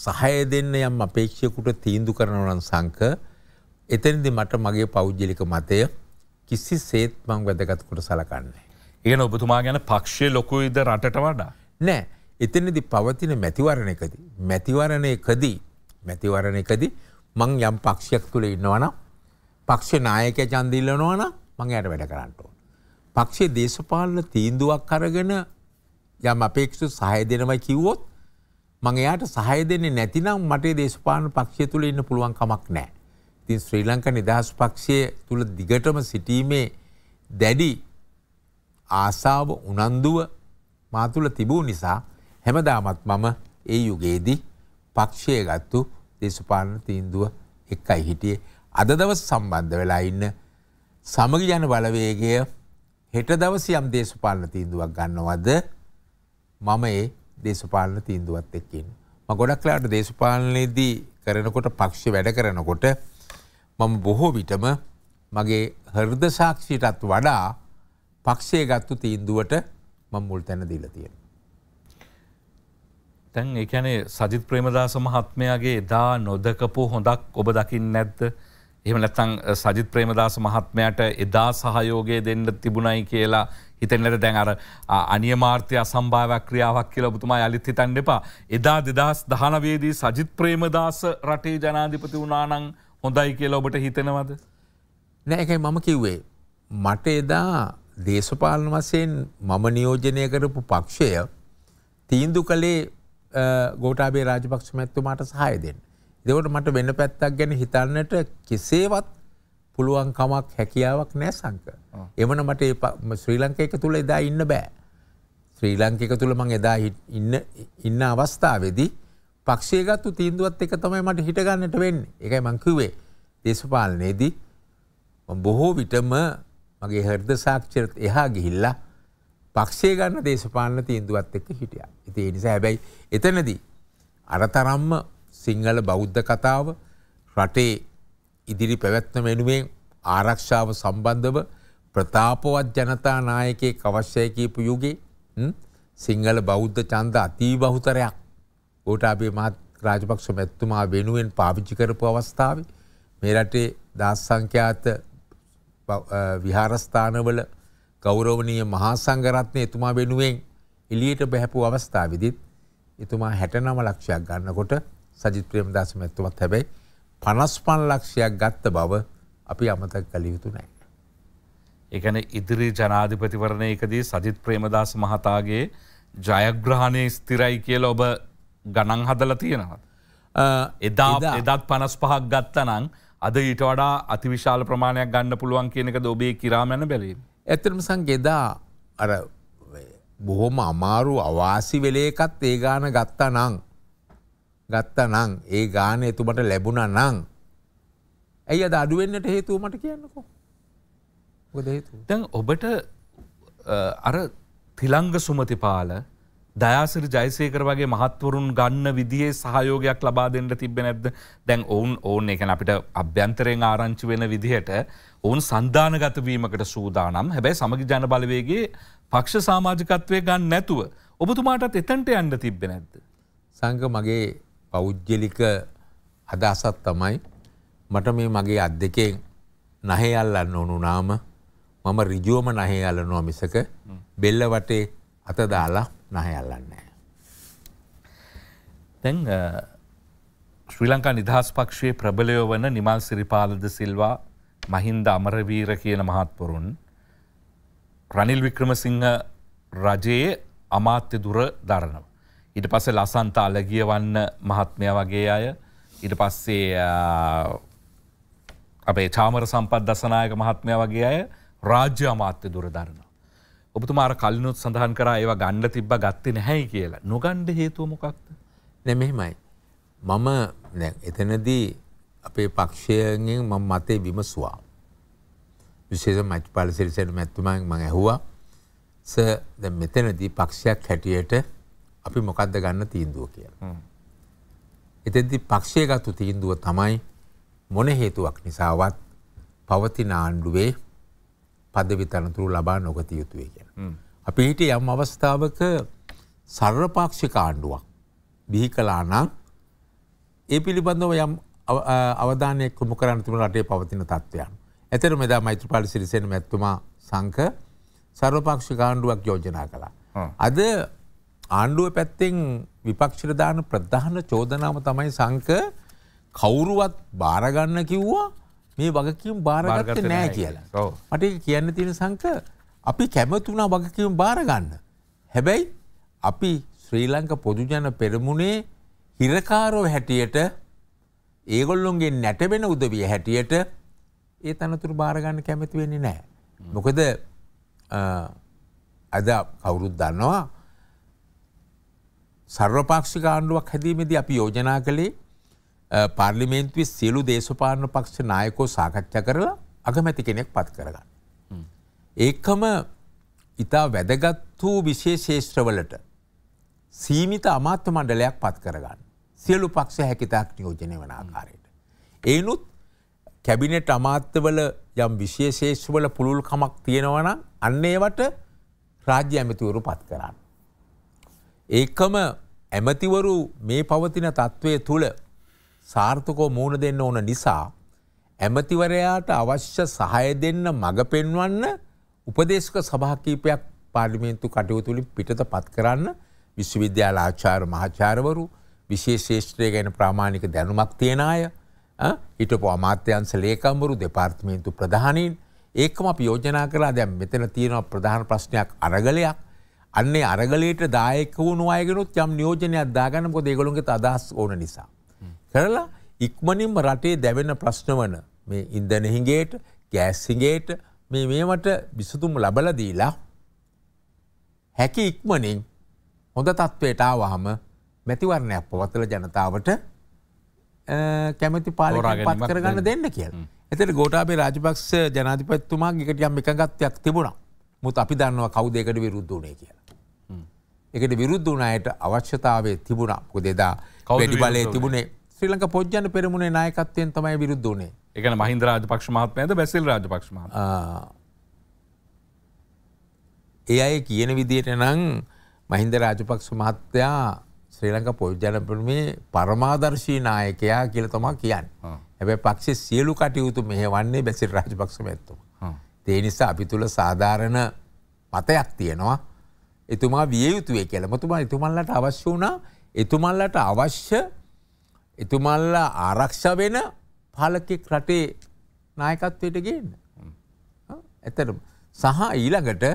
සහය දෙන්න යම් අපේක්ෂයකුට තීන්දු කරනවනන් සංක එතනිදි මට මගේ පෞද්ජලික මතය කිසි සේත් මං වැදගත්කොට සලකන්නේ. ඒන ඔබතුමා ගැන පක්ෂය ලොකුයිද රටට වඩා. නෑ එතනදි පවතින මැතිවරණ එකදී. මැතිවරණයකදී මැතිවරණයකදී මං යම් පක්ෂයක් තුළ ඉන්නවනම් පක්ෂ නායක චන්දිල්ලනවන මං යට වැඩ කරන්නට. පක්ෂේ දේශපාලන තීන්දුවක් කරගෙන යම් අපේක්ෂු සහය දෙනවයි කිව්වොත් මං එයාට සහය දෙන්නේ නැතිනම් මටේ දේශපාලන පක්ෂය තුළ ඉන්න පුළුවන් කමක් නෑ. තින් ශ්‍රී ලංක නිදහස් පක්ෂය තුළ දිගටම සිටීමේ දැඩි ආසාාව උනන්දුව මාතුළ තිබූ නිසා හැමදාමත් මම ඒ යුගයේදී පක්ෂය ගත්තු දේශපාලන තීන්දුව එක්කයි හිටියේ අද දවස් සම්බන්ධ වෙලා ඉන්න සමග යන බලවේගය හෙට දවසියම් දේශපාලන තීන්දුවක් ගන්නවද මම ඒ දේශපාලන තීන්දුවත් එක්කින්. ම ගොඩක් ලාට දේශපාලනයේදී කරනකොට පක්ෂ වැඩ කරනකොට මම බොහෝ විටම මගේ හර්ද සාක්ෂිටත් වඩා පක්ෂය ගත්තු තීන්දුවට මං මුල් තැන දීල තියෙන. තැන් ඒකැනේ සජිත් ප්‍රේමදා සමහත්මයාගේ දා නොදකපු හොඳක් ඔබ දකිින් නැද්ද. එහම නැතං සජිත් ප්‍රේමදාස මහත්මයට එදා සහයෝගය දෙන්න තිබුණයි කියලා හිතෙන්න්නට දැන් අර අනියමාර්ථය අසම්භාවයක් ක්‍රියාවක් කියලා ඔබතුමා යළිත් හිතන්න එපා. එදා දෙදස් දහනවේදී සජිත් ප්‍රේමදාස රටේ ජනාධිපති වනානං හොඳයි කියලා ඔබට හිතෙනවද. නෑකයි මම කිව්වේ. මට එදා දේශපාලන වසයෙන් මම නියෝජනය කරපු පක්ෂය තීන්දු කළේ ගෝටාබේ රාජපක්ෂ මැත්තුමාට සහය දෙන්න. දෙවට මට වෙන්න පැත්තක් ගැන හිතන්නට කෙසේවත් පුළුවන් කමක් හැකියාවක් නෑ සංක. එමන මට ශ්‍රී ලංකයක තුළ එදා ඉන්න බෑ. ශ්‍රී ලංකක තුළ මං එදා ඉන්න අවස්ථාවේදී පක්ෂේගත්තු තීන්දුවත් එක තමයි මට හිටගන්නට වෙන්න එකයි මංකිවේ දේශපාලනයේදී බොහෝ විටම මගේ හර්ද සාක්ෂරත් එහා ගිහිල්ලා පක්ෂේ ගන්න දේශපාලන තීන්දුවත් එක්ක හිටිය. ඉති නිසා හැබැයි එතනදී. අරතරම්ම සිංහල බෞද්ධ කතාව රටේ ඉදිරි පැවැත්ම වෙනුවෙන් ආරක්ෂාව සම්බන්ධව ප්‍රතාපවත් ජනතා නායකයේ කවශ්‍යය කියපු යුගේ සිංහල බෞද්ධ චන්ද අතී බහුතරයක් ඕට අපේ මහත් රාජපක්ෂ මැත්තුමා වෙනුවෙන් පාවිච්චි කරපු අවස්ථාව මේ රටේ දස් සංඛ්‍යාත විහාරස්ථානවල ගෞරවනීය මහා සංගරත්නය එතුමා වෙනුවෙන් එලියට බැහැපු අවස්ථාවවිදිත් එතුමා හැටනම ලක්ෂයක් ගන්නකොට සජිත්‍රයම දස මැත්තුමත් හැබැයි පනස්පන් ලක්ෂයක් ගත්ත බව අපි අමතක් කළ යුතු නෑ. එකන ඉදිරි ජනාධිපතිවරණයකදී සජිත් ප්‍රේමදාස මහතාගේ ජයග්‍රහණය ස්තිරයි කියල ඔබ ගණන් හදල තියෙනවා. එදා එදත් පනස් පහක් ගත්ත නං අද ඊට වඩා අතිවිශාල ප්‍රමාණයක් ගන්න පුළුවන් කියනක ඔබේ කිරාමයන බැලීම. ඇතරම සංගෙදා අර බොහොම අමාරු අවාසි වෙලේකත් ඒ ගාන ගත්තා නං ගත්ත නං ඒ ගානය තුමට ලැබුණ නං. ඇයි අද අඩුවෙන්න්නට හේතුවමට කියන්නකෝ. හේතු. දැන් ඔබට අර තිලංග සුමතිපාල දයාසිරි ජයසේකර වගේ මහත්වරුන් ගන්න විදිේ සහයෝගයක් ලබා දෙන්නට තිබෙන නැද්ද දැන් ඔවුන් ඕන් එකන අපිට අභ්‍යන්තරයෙන් ආරංචි වෙන විදිහට ඔවුන් සන්ධානගතවීමකට සූදානම් හැබැයි සමගි ජනබලවේගේ පක්ෂ සාමාජිකත්වය ගන්න නැතුව. ඔබතුමාටත් එතන්ට යන්න තිබෙන නැද්ද. සංග මගේ පෞද්ගලික අදහසත් තමයි මට මේ මගේ අත් දෙකෙන් නහේ අල්ලන්න ඕනු නාම මම රිජුවම නහේ අල්ලනවා මිසක බෙල්ල වටේ අත දාලා නහේ අල්ලන්නේ දැන් ශ්‍රී ලංකා නිදහස් පක්ෂයේ ප්‍රබලයෝ වන නිමල් සිරිපාලද සිල්වා මහින්ද අමරවීර කියන මහත්වරුන් රනිල් වික්‍රමසිංහ රජයේ අමාත්‍ය දුර දරනවා. ඉට පස ලසන්ත අලගියවන්න මහත්මය වගේ අය ඉට පස්සේ අපේ චාමර සම්පත් දසනායක මහත්මය වගේ අය රාජ්‍ය අමාත්‍ය දුරධරණ. ඔබතුමාර කලිනුත් සඳහන් කර ඒවා ගණ්ඩ තිබ්බ ගත්ති නැහැයි කියලා නොගණ්ඩ හේතුව මොකක්ද නැමෙහිමයි. මම එතනදී අපේ පක්ෂයෙන් මම මතේ විමස්වා. විශේෂ මච් පලසිරිසට මැත්තුමන් මං ඇහවා ස මෙතනදී පක්ෂයක් හැටියට අපි මොකක්ද ගන්න තීන්දුව කියලා. එතෙදි පක්ෂය ගත්තු තීන්දුව තමයි මොන හේතුවක් නිසාවත් පවතින ආණ්ඩුවේ පදවි තනතුරු ලබා නොගත යුතුවේ කියෙන. අපි හිට යම් අවස්ථාවක සර්වපාක්ෂික ආණ්ඩුවක් බිහි කලානම් ඒ පිළිබඳව යම් අවධානය කොම කරන්න තුම රටේ පවතින තත්ත්වයන්. ඇතර මෙදා මෛත්‍රපාලි සිරිසෙන මැත්තුමා සංක සර්වපක්ෂ කාණ්ඩුවක් යෝජනා කළා. අද ආණ්ඩුව පැත්තෙන් විපක්ෂරදාන ප්‍රධාන චෝදනාව තමයි සංක කවුරුවත් භාරගන්න කිව්වා මේ වගකින් භාරගත නෑ කියලා මට කියන්න තියෙන සංක අපි කැමතුනා වගකිවම් භාරගන්න. හැබැයි අපි ශ්‍රී ලංක පොදුජන පෙරමුණේ හිරකාරෝ හැටියට ඒගොල්ලොන්ගේ නැටබෙන උදවිය හැටියට ඒ තනතුර භාරගන්න කැමැතිවෙන්නේ නෑ. මොකද අද කවුරුත් දන්නවා සර්වපාක්ෂික ආණ්ඩුවක් හැදීමේදී අපි යෝජනා කළේ පාර්ලිමේන්තුවේ සියලු දේශපාලන පක්ෂ නායකෝ සාකච්ඡා කරලා අගමැති කෙනෙක් පත් කරගන්න. ඒකම ඉතා වැදගත් වූ විශේෂේෂත්‍රවලට සීමිත අමාත්‍ය මණ්ඩලයක් පත් කරගන්න. සියලු පක්ෂ හැකිතාක් නියෝජනය වන ආකාරයට. ඒනුත් කැබිනෙට් අමාත්‍යවල යම් විශේෂේෂවල පුළුල්කමක් තියෙනවනම් අන්න ඒවට රාජ්‍ය ඇමතිවරු පත් කරන්න. ඒකම ඇමතිවරු මේ පවතින තත්ත්වය තුළ සාර්ථකෝ මූුණ දෙන්න ඕන නිසා ඇමතිවරයාට අවශ්‍ය සහය දෙන්න මඟ පෙන්වන්න උපදේශක සභාකීපයක් පාර්ලිමේන්තු කටයුතුලින් පිටත පත් කරන්න විශ්වවිද්‍යාල ආචාර මහාචාරවරු විශේෂේෂත්‍රය ගැන ප්‍රාමාණික දැනුමක් තියෙන අය හිටපු අමාත්‍යන්ස ලේකම්වරු දෙපාර්තමේන්තු ප්‍රධානීන් ඒකම අපි යෝජනා කරලා දැම් මෙතන තියෙනවා ප්‍රධාන ප්‍රශ්නයක් අරගලයක් අන්නේ අරගලයට දායක වුණු අයගෙනුත් යම් නියෝජනයක් දාගන්න මොකද ඒගොල්ලන්ගේ අදහස් ඕන නිසා. කරලා ඉක්මනින්ම රටේ දැවෙන ප්‍රශ්න වන මේ ඉන්ධන හිඟේට ගෑස් හිඟේට මේ මේවට විසඳුම් ලබලා දීලා හැකි ඉක්මනින් හොඳ තත්ත්වයට ආවහම මැතිවරණයක් පවත්වල ජනතාවට කැමති පාලකයන් පත් කරගන්න දෙන්න කියලා. එතන ගෝඨාභය රාජපක්ෂ ජනාධිපතිතුමා ගෙකට යම් එකඟත්වයක් තිබුණා. මුත් අපි දන්නවා කවුදයකට විරුද්ධ වනේ කියලා. එකට විරුද්ධ වනායට අවශ්‍යතාවේ තිබුණා පුදෙදා වැඩි බලය තිබුණේ ශ්‍රී ලංක පොද්ජන පෙරමුණේ නායකත්වයෙන් තමයි විරුද්ධ වනේ එක මහින්ද රාජපක්ෂ මහත්මයද බැසිල් රාජපක්ෂම ඒ අය කියන විදියට නං මහින්ද රාජපක්ෂ මහත්තයා ශ්‍රී ලංක පොද්ජනපරමේ පරමාදර්ශී නායකයා කියල තමා කියන්න. ඇැබ පක්ෂ සියලු කටයුතු මෙහ වන්නේ බැසිල් රාජපක්ෂම ඇත්තුම. ඒ නිසා අපි තුළ සාධාරණ මතයක් තියෙනවා. එතුමා විය යුතුවේ කියලමතුමා එතුමල්ලට අවශ්‍ය වුණා එතුමල්ලට අවශ්‍ය එතුමල්ලා ආරක්ෂ වෙන පාලකෙක් රටේ නායකත්වයට ගන්න. ඇතට සහ ඊළඟට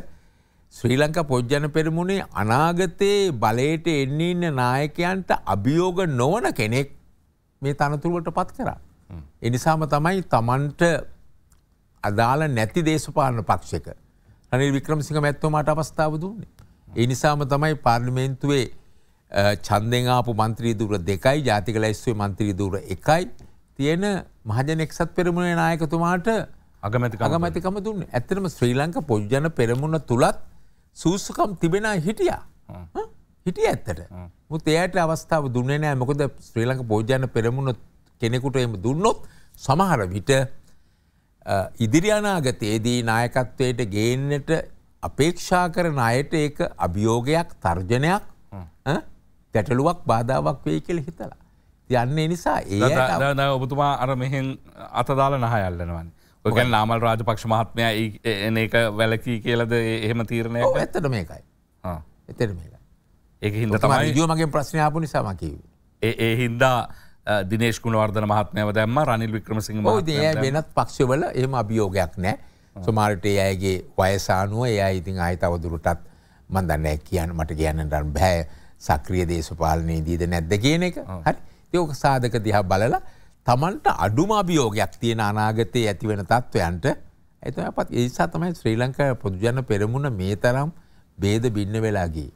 ශ්‍රී ලංක පොජ්ජන පෙරමුණේ අනාගතයේ බලයට එන්න ඉන්න නායකයන්ට අභියෝග නොවන කෙනෙක් මේ තනතුරුවට පත් කරා. එනිසාම තමයි තමන්ට අදාළ නැති දේශපාලන පක්ෂක රනිල් වික්‍රමසිංහ මැත්තවමට අවස්ථාව දුන්නේ. ඒ නිසාම තමයි පාර්ලිමේන්තුවේ චන්දෙන් ආපු මන්ත්‍රී දුර දෙකයි ජාතික ලැයිස්තුවේ මන්ත්‍රී දුර එකයි තියෙන මහජන එක්සත් පෙරමුණේ නායකතුමාට අගමැති අගමැතිකම දුන්න. ඇත්තටම ශ්‍රී ලංක පොජ්ජන පෙරමුණ තුලත් සූසුකම් තිබෙන හිටියා. හිටිය ඇත්තට. මුත් එයාට අවස්ථාව දුන්නේ නෑ මොකද ශ්‍රී ලංක පොජ්ජන පෙරමුණ කෙනෙකුට එම දුන්නොත් සමහර විට ඉදිරියනාගතයේදී නායකත්වයට ගේන්නට අපේක්ෂා කරන අයට ඒක අභියෝගයක් තර්ජනයක් ගැටලුවක් බාධාවක් වේ කියල හිතලා. යන්නේ නිසා ඒ ඔබතුමා අර මෙහෙන් අතදාල නහයල්ලනවන්. ඔකන් නාමල් රාජපක්ෂ මහත්මය එන එක වැලකී කියලද එහෙම තීරණය ඇත්තට මේකයි එතර මේකයි. ඒ හිද තමයි ජියෝමගේ ප්‍රශ්නයාපු නිසාමකිව. ඒ හින්දා දිනේශකුණ වර්ධන මහත්මයව දැම්ම රනිල් වික්‍රමසිංහ ෝදය වෙනත් පක්ෂවල එම අභියෝගයක් නෑ සුමාරට ඒ අයගේ වයසානුව එයා ඉතින් අහිතවදුරටත් මන්දන්න කියන්න මට කියන්නටන් බෑ සක්‍රිය දේශපාලනයේ දීද නැද්ද කියන එක හරි යෝක සාධක දිහා බලලා තමන්ට අඩුම අභියෝගයක් තියෙන අනාගතයේ ඇතිවෙන තත්ත්වයන්ට ඇත අපත් ඒසා තමයි ශ්‍රී ලංකා පොදුජන පෙරමුණ මේ තරම් බේද බින්න වෙලාගේ.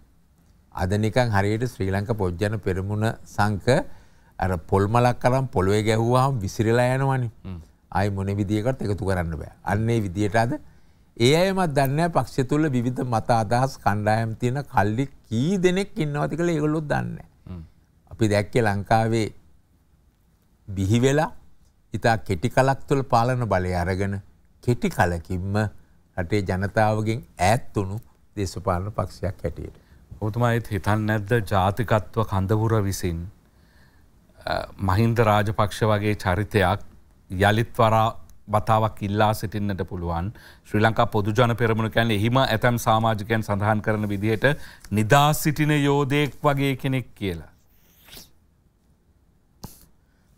අදනිකං හරියට ශ්‍රී ලංක පොද්ජන පෙරමුණ සංක ඇර පොල්මලක් කරම් පොළොවේ ගැහ්වාහම් විසිරලා යනවනි අයි මොන විදිියකට එකතු කරන්න බෑ අන්නේ විදියට අද ඒ අයමත් දන්න පක්ෂ තුල්ල විධ මත අදහස් කණ්ඩායම් තියෙන කල්ලි කී දෙනෙක් ඉන්නවති කළ ඒගොලොත් දන්න. අපි දැක්කේ ලංකාවේ බිහිවෙලා ඉතා කෙටි කලක් තුළ පාලන බලය අරගෙන කෙටි කලකින්ම රටේ ජනතාවගෙන් ඈත්තුණු දේශපාලන පක්ෂයක් හැටියට. ඔතුමයිත් හිතන් නැද්ද ජාතිකත්ව කඳවුර විසින් මහින්ද රාජපක්ෂ වගේ චරිතයක් යළිත්වරා වතාවක් ඉල්ලා සිටින්නට පුළුවන් ශ්‍රී ලංකා පොදුජන පෙරමුණ කැන් එහිම ඇතැම් සාමාජිකයන් සඳහන් කරන විදිහයට නිදා සිටින යෝධයෙක් වගේ කෙනෙක් කියලා.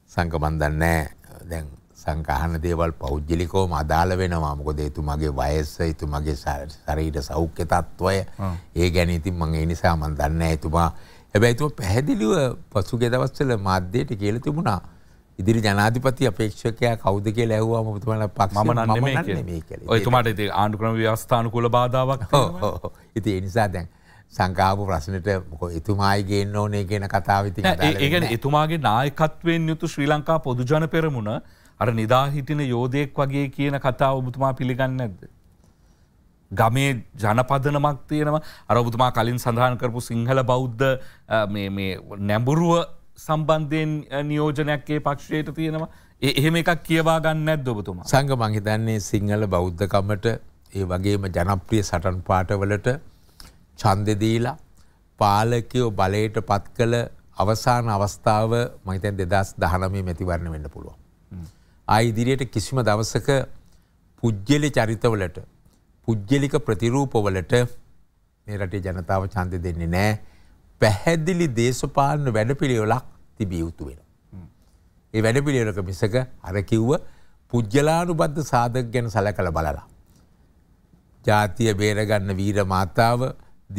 සංකමන්දන්නෑ දැන් සංකහන දේවල් පෞද්ජලිකෝම අදාළ වෙනවා මොකද එතුමගේ වයස්ස එතුමගේ ශරීට සෞඛ්‍ය තත්ත්වය ඒ ගැනීතින් මගේ නිසා මන් දන්න එතුමා හැබැයිතුම පැහැදිලිව පසුගේ දවස්වල මාධ්‍යයට කියල තිබුණා ඉදිරි ජනාධිපති අපේක්ෂකයා කෞද කිය ලැහවා මතුමල පක් ම ඔයතුමට ඉති ආණඩු ක්‍රම ව්‍යවස්ථානකුල බාධාවක් ඉති එනිසා දැන්. සංකාපු ප්‍රශ්නට මොක එතුමායිගේන්න ඕනේ කියන කතාවවිති ඒගැන එතුමාගේ නායකත්වයෙන් යුතු ශ්‍රී ලංකා පොදුජන පෙරමුණ අර නිදාහිටින යෝධයෙක් වගේ කියන කතාව ඔබතුමා පිළිගන්න ඇද. ගමේ ජනපදනමක් තියෙනවා අරබතුමා කලින් සඳහන් කරපු සිංහල බෞද්ධ නැඹුරුව සම්බන්ධයෙන් නියෝජනයක්ගේ පක්ෂයට තියෙනවා එහෙම එකක් කියවා ගන්න දොබතුමා සංග මහිතන්නේ සිංහල බෞද්ධකමට ඒ වගේම ජනප්‍රිය සටන් පාටවලට චන්දදීලා පාලකයෝ බලයට පත් කළ අවසාන අවස්ථාව මහිතන් දෙදස් දහනමේ මැතිවරණ වෙන්න පුළුවන්. ආයිදිරියට කිසිම දවසක පුද්ගලි චරිතවලට පුද්ගලික ප්‍රතිරූපවලට මේ රටේ ජනතාව චන්ද දෙන්නේ නෑ පැහැදිලි දේශපාලන වැඩපිළිවෙලක් තිබිය යුතු වෙන. ඒ වැඩපිළිවෙලක මිසක අරකිව්ව පුද්ගලානුබද්ධ සාධක ගැන සලකළ බලලා. ජාතිය බේරගන්න වීර මාතාව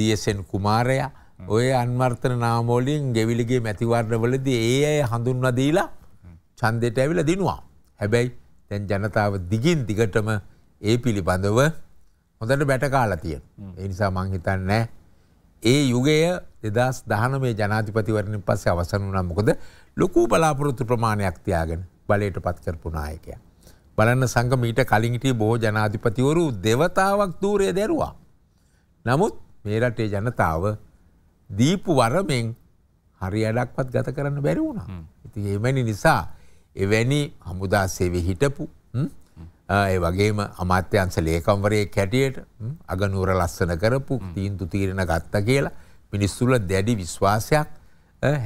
දියසෙන් කුමාරයා ඔය අන්වර්තන නාමෝලින් ගෙවිලිගේ මැතිවරණවලද ඒ අය හඳුන්වදීලා චන්දෙට ඇවිල දිනවා. හැබැයි තැන් ජනතාව දිගින් දිගටම ඒ පිළිබඳව හොඳට බැටකාලා තිය. එනිසා මංහිතන්න ඒ යුගය දෙදස් දහන මේ ජනාතිපතිවරණින් පස්සේ අවසන් වුණා මොකද ලොකු බලාපොරොත්තු ප්‍රමාණයක් තියාගෙන බලයට පත්කරපු නායකය. බලන්න සංග මීට කලින්ට බොහෝ ජනාධිපතිවරු දෙවතාවක් දූරය දැරවා. නමුත් මේ රටේ ජනතාව දීපු වරමෙන් හරි අඩක්වත් ගත කරන්න බැරි වුණා. ඉති එමැනි නිසා එවැනි හමුදා සෙවෙ හිටපු ඒ වගේම අමාත්‍යන්ස ලේකම්වරය කැටියට අගනුවර ලස්සන කරපු තීන්තු තීරණ ගත්ත කියලා මිනිස්සුල දැඩි විශ්වාසයක්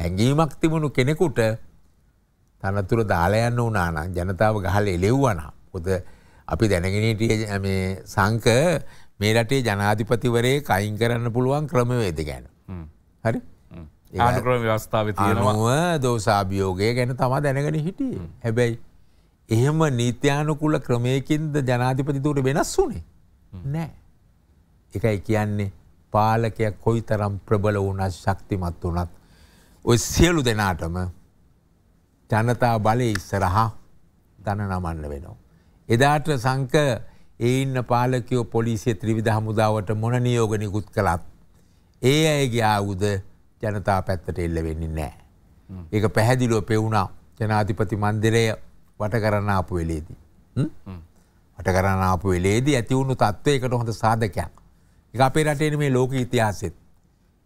හැඟීමක් තිබුණු කෙනෙකුට තනතුර දාලයන්න වනාන ජනතාව ගහල එලෙව්වනා පොද අපි දැනගෙනටිය සංක මේ රටේ ජනාධිපතිවරේ කයින් කරන්න පුළුවන් ක්‍රමවේද ගැන හරි ආනුක්‍රම ව්‍යවස්ථාව තියෙනවා දෝසාභියෝගය ගැන තමා දැනගෙන හිටිය හැබැයි එහෙම නීත්‍යානුකුල ක්‍රමයකින්ද ජනාධිපතිතුවට වෙනස් වුනේ නෑ. එකයි කියන්නේ පාලකයක් කොයි තරම් ප්‍රබල වුණත් ශක්තිමත් වනත්. ඔය සියලු දෙනාටම ජනතා බලය ඉස්සරහා දන නමන්න වෙනවා. එදාට සංක ඒඉන්න පාලකයෝ පොලිසිය ත්‍රිවිධ හමුදාවට මොන නියෝග නිකුත් කළත්. ඒ අයගේ ආවුද ජනතා පැත්තට එල්ල වෙන්නේ නෑ. ඒක පැහැදිලුව පෙවුණා ජනාධිපති මන්දිරය වට කරන්න ආපු වෙලේදී. වට කරන්න ආපු වෙලේදී ඇතිවුණු තත්ත්වයකට හොඳ සාධකයක්. එක අපේ රටේන මේ ලෝක ඉතිහාසෙත්.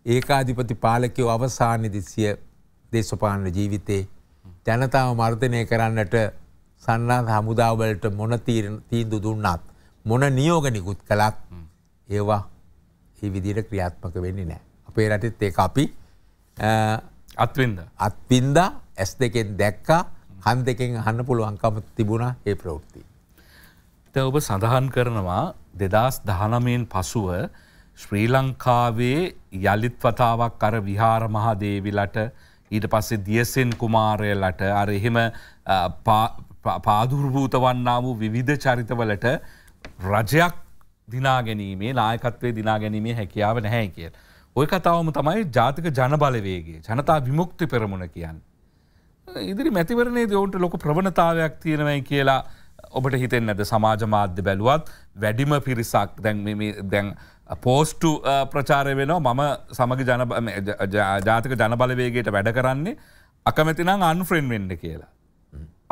ඒකාධිපති පාලකයෝ අවසානදි සිය දේශපාලන ජීවිතේ ජනතාව මර්ධනය කරන්නට සන්නාත් හමුදාවලට මොන තීන්දු දුන්නත්. මොන නියෝගනිකුත් කළත් ඒවා ඒ විදිර ක්‍රියාත්මක වෙන්නේ නෑ. අපේ රටත් ඒ අපි අත්විද. අත්වින්ද ඇස් දෙකෙන් දැක්කා කන් දෙකෙන් අහන්න පුළුවන්කම තිබුණා ඒ ප්‍රවෘත්ති. ත ඔබ සඳහන් කරනවා දෙදස් දහනමයෙන් පසුව ශ්‍රී ලංකාවේ යළිත්වතාවක් අර විහාර මහදේවිලට ඊට පස්සේ දියසෙන් කුමාරයලට අර එහෙම පාදුර්භූත වන්නා වූ විවිධ චරිතවලට රජයක් දිනා ගැනීමේ නායකත්වය දිනා ගැනීමේ හැකියාව නැහැ කිය. ඔය කතාවම තමයි ජාතික ජනබලවේගේ ජනතා විමුක්ති පෙරමුණ කියන්න. ඉදිරි මැතිවරණේ දවුන්ට ලොක ප්‍රවණතාවයක් තියෙනවයි කියලා ඔබට හිතෙන් ඇද සමාජ මාධ්‍ය බැලුවත් වැඩිම පිරිසක් දැන් දැන් පෝස්ටු ප්‍රචාරය වෙනවා මම සමග ජාතික ජනබලවේගේට වැඩ කරන්නේ අකමැතිනම් අන්ෆ්‍රෙන්න් වෙන්න කියලා.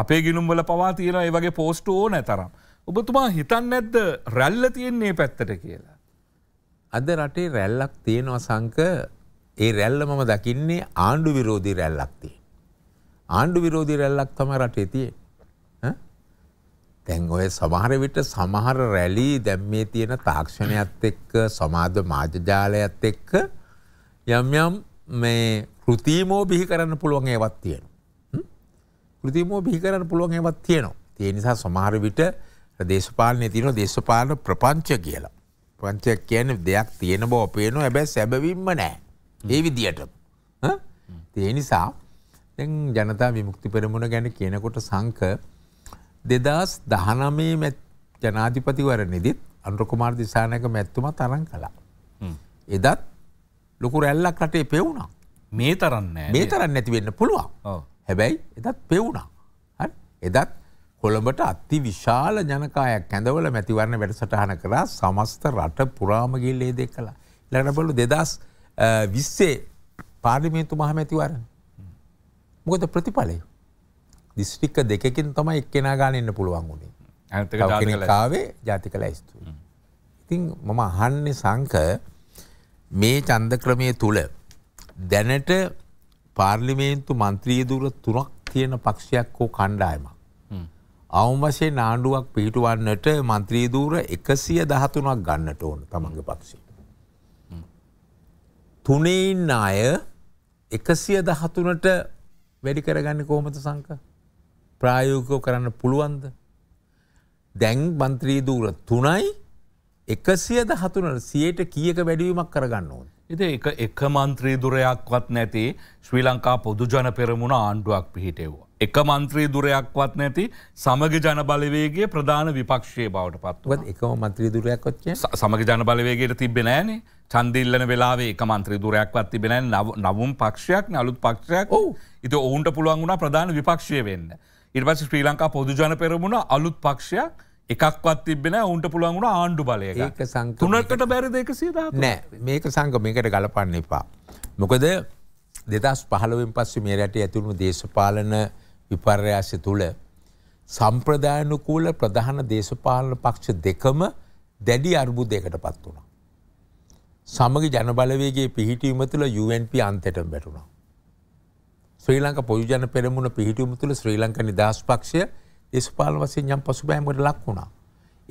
අපේ ගිනුම්වල පවා තියෙන ඒ වගේ පෝස්ට ඕන තරම්. ඔබතුමා හිතන් නැද්ද රැල්ල තියෙන්නේ පැත්තට කියලා. අද රටේ රැල්ලක් තියෙනවා සංක ඒ රැල්ල මම දකින්නේ ආණ්ඩු විරෝධී රැල්ලක්තිේ. ආණ්ඩු විරෝධී රැල්ලක් තම රටේ තියෙන්නේ. දැන් ඔය සමහර විට සමහර රැලි දැන් මේ තියෙන තාක්ෂණයත් එක්ක සමාජ මාධ්‍යජාලයත් එක්ක යම් යම් මේ කෘතිමෝ බිහි කරන්න පුළුවන් ඒවත් තියෙනවා. කෘතිමෝ බිහි කරන්න පුළුවන් ඒවත් තියෙනවා. ඒ නිසා සමහර විට දේශපාලනයේ තියෙන දේශපාලන ප්‍රපංච කියලා. ප්‍රපංචය කියන්නේ දෙයක් තියෙන බව පේනවා හැබැයි සැබවින්ම නැහැ. ඒ විදියට. ඒ නිසා දැන් ජනතා විමුක්ති පෙරමුණ ගැන කියනකොට සංක දෙදස් දහනමේ මැත් ජනාධිපතිවරණෙදිත් අන්ුකුමාර් දිසානක මැත්තුම තරන් කලා. එදත් ලොකු රැල්ලක් රටේ පෙවුණා. මේ තරන්න මේ තරන්න ඇතිවෙන්න පුළුවන් හැබැයි එදත් පෙවුණා එදත් කොළඹට අත්ති විශාල ජනකායක් ඇඳවල මැතිවරණ වැඩසටහන කරා සමස්ත රට පුරාමගිල් ලේදෙක් කලා ලැනබලු දෙදස් විස්සේ පාර්ලිමේන්තු මහමැතිවරණ මොකද ප්‍රතිඵලය දිස්ටික්ක දෙකින් තමයි එක්කෙනා ගාන එන්න පුළුවන් වුණේ කාවේ ජාතික ලැයිස්තුයි. ඉතින් මම අහන්න සංක මේ චන්ද ක්‍රමය තුළ දැනට පාර්ලිමේන්තු මන්ත්‍රීදුර තුරක් තියෙන පක්ෂයක් හෝ කණ්ඩායම. අවුම් වසේ නාණ්ඩුවක් පිහිටුවන්නට මන්ත්‍රීදූර එකසිය දහතුනක් ගන්නට ඕන තමන්ගේ පක්ෂි. තුනෙයින් අය එකසිය දහතුනට වැඩි කරගන්න කොහොමද සංක ප්‍රායෝකෝ කරන්න පුළුවන්ද. දැන් බන්ත්‍රී දූර තුනයි එකසියද හතුනට සියයට කියක වැඩිවීමක් කරගන්න ඕන. ඉති එක එක මන්ත්‍රී දුරයක්වත් නැති ශ්‍රී ලංකා පොදු ජන පෙරමුණ ආණ්ඩුවක් පිහිටෙව්වා. එක මන්ත්‍රී දුරයක්වත් නැති සමග ජනබලවේගේ ප්‍රධාන විපක්ෂයේ බවට පත්වත් එක මන්ත්‍රී දුරයක්ත් සමග ජනබලවේගේට තිබෙනෑන චන්දිල්ලන වෙලාවේ එක මන්ත්‍රී දුරයක්වත් තිබෙන නවුම් පක්ෂයක් අලුත් පක්ෂයක් ඕ ඉති ඔවුන්ට පුළුවන් වුණ ප්‍රධාන විපක්ෂය වෙන්න. ඉර්වස ශ්‍රී ලංකා පොදු ජන පෙරමුණ අලුත් පක්ෂයක් එකක්වත් තිබෙන උන්ට පුළුවන්ගුණ ආණ්ඩු බලය ඒක සංතුනකට බැරිද එකසිේ නෑ මේක සංග මේකට ගලපන්න එපා. මොකද දෙදස් පහලවෙන් පස්ස මේ රැට ඇතුුණු දේශපාලන විපර්යාස තුළ සම්ප්‍රදායනුකූල ප්‍රධාන දේශපාලන පක්ෂ දෙකම දැඩි අර්බු දෙකට පත් වුණ. සමග ජනබලවේගේ පිහිටීම තුළ UNP අන්තට බැටුණා. ශ්‍රී ලංක පොජන පෙරමුණ පිහිටීම තුළ ශ්‍රී ලංක නිදහස් පක්ෂය දේශපාලන වශයෙන් යම් පසුබෑමකට ලක් වුණා.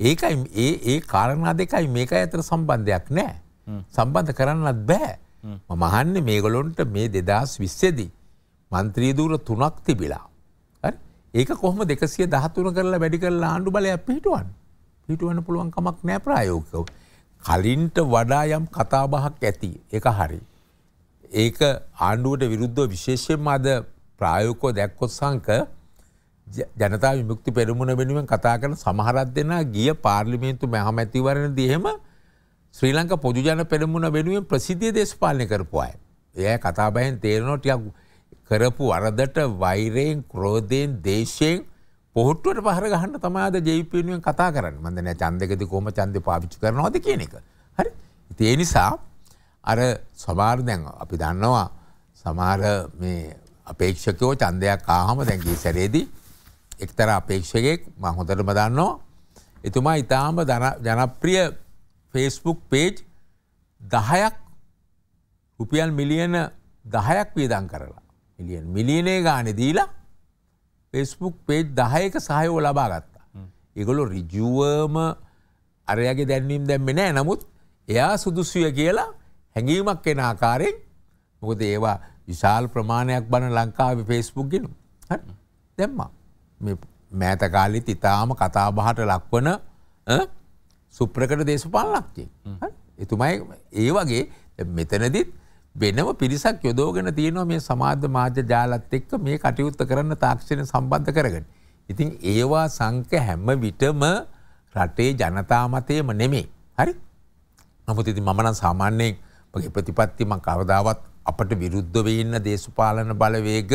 ඒකයි ඒ ඒ කාරණා දෙකයි මේකයි අතර සම්බන්ධයක් නැහැ. සම්බන්ධ කරන්නත් බෑ. මම අහන්නේ මේගොල්ලන්ට මේ 2020 දී മന്ത്രി දූර තුනක් තිබිලා. හරි? ඒක කොහොම 213 කරලා වැඩි කරලා ආණ්ඩු බලයක් පිටවන්න. පිටවන්න පුළුවන් කමක් නැහැ ප්‍රායෝගිකව. කලින්ට වඩා යම් කතාබහක් ඇති. ඒක හරි. ඒක ආණ්ඩුවට විරුද්ධව විශේෂයෙන්ම අද ප්‍රායෝගිකව දැක්කොත් සංක ජනතා විමුක්ති පෙරමුණ වෙනුවෙන් කතා කරන සමහරත් දෙෙන ගිය පාර්ලිමේන්තු මැහමැතිවරණ දහෙම ශ්‍රී ලංක පොදුජන පෙරමුණ වෙනුවෙන් ප්‍රසිද්ධිය දේශපාලනය කරපු අය. එය කතාබයෙන් තේරනොටයක් කරපු අරදට වෛරයෙන් ක්‍රෝධයෙන් දේශයෙන් පොහොට්ටුවට පහර ගහන්න තමාද ජයිපෙනුවෙන් කතා කරන්න මදන චන්දකති කෝම චන්ද පාවිච්චි කරනවාද කියන එක. හරි ඉතිේ නිසා අර සමාර්ධයන් අපි දන්නවා සමාර අපේක්ෂකෝ චන්දයක් ආහම දැන්ගේ සැරේදී එක්තර අපේක්ෂකෙක් මහොතරම දන්නෝ එතුමා ඉතාම ජනප්‍රිය ෆේස්බුක් පේජ් දහයක් රුපියල් මිලියන දහයක් වියදන් කරලා මිලියන් මිලියනේ ගානෙ දීලා පෙස්බුක් පේජ් දහයක සහයෝ ලබා ගත්තා ඉගොලු රිජුවම අරයගේ දැන්වීම් දැම්මෙන නමුත් එයා සුදුස්සය කියලා හැඟීමක් එෙන ආකාරයෙන් මොකද ඒවා විශාල් ප්‍රමාණයක් බණ ලංකාව ෆේස්බුක් ගෙනු දැම්මා මෑත කාලෙත් ඉතාම කතාබහට ලක්වන සුප්‍රකට දේශපාලක්චේ. එතුමයි ඒ වගේ මෙතනදිත් වෙනම පිරිසක් යොදෝගෙන තියෙනවා මේ සමාධ මාජ්‍ය ජාලත් එක්ක මේ කටයුත්ත කරන්න තාක්ෂණ සම්බන්ධ කරගන්න. ඉතින් ඒවා සංක හැම්ම විටම රටේ ජනතාමතයම නෙමේ. හරි නමුත් ඉති මමන සාමාන්‍යයෙන් මගේ ප්‍රතිපත්තිම කවදාවත් අපට විරුද්ධ වෙඉන්න දේශපාලන බලවේග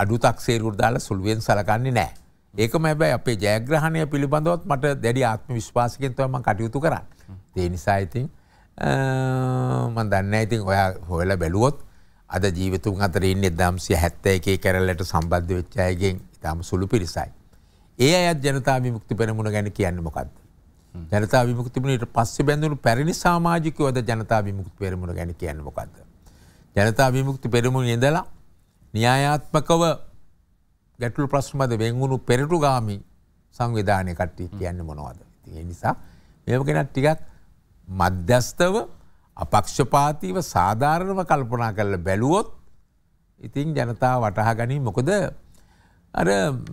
අඩුතක් සේරුර දාල සුළුවෙන් සලකන්නේ නෑ. ඒක මැබැයි අපේ ජයග්‍රහණය පිළිබඳවත් මට දැඩි ආත්ම විශ්වාසිකෙන්තවම කටයුතු කරන්න. ඒ නිසා ඉතින් මන් දන්න ඉතින් ඔයා හොයල බැලුවොත් අද ජීවිතුන් අතරින් එදම්සිය හැත්ත එකේ කැරල්ලට සම්බද්ධ වෙච්චායගෙන් ඉතාම සුළු පිරිසයි. ඒ අයත් ජනතා විමුක්ති පෙනමුණ ගැන කියන්න මොකක්ද. ජනතා විමුක්තිමනට පස්සෙ බැඳුණු පැරණි සාමාජිකවද ජනතා විමුක්ති පෙරමුණ ගැන කියන්න මොකක්ද. ජනතා විමුක්ති පෙරමුණ ඉඳලා න්‍යායාත්මකව ගැටලු ප්‍රශ්මද වෙංගුණු පෙරටු ගාමි සංවිධානය කට්ටි කියන්න මොනවද. ඒ නිසා මේම කෙනත් ටිකක් මධ්‍යස්ථව අපක්ෂපාතිව සාධාරණව කල්පනා කරල බැලුවොත් ඉතින් ජනතා වටහා ගනී මොකද අර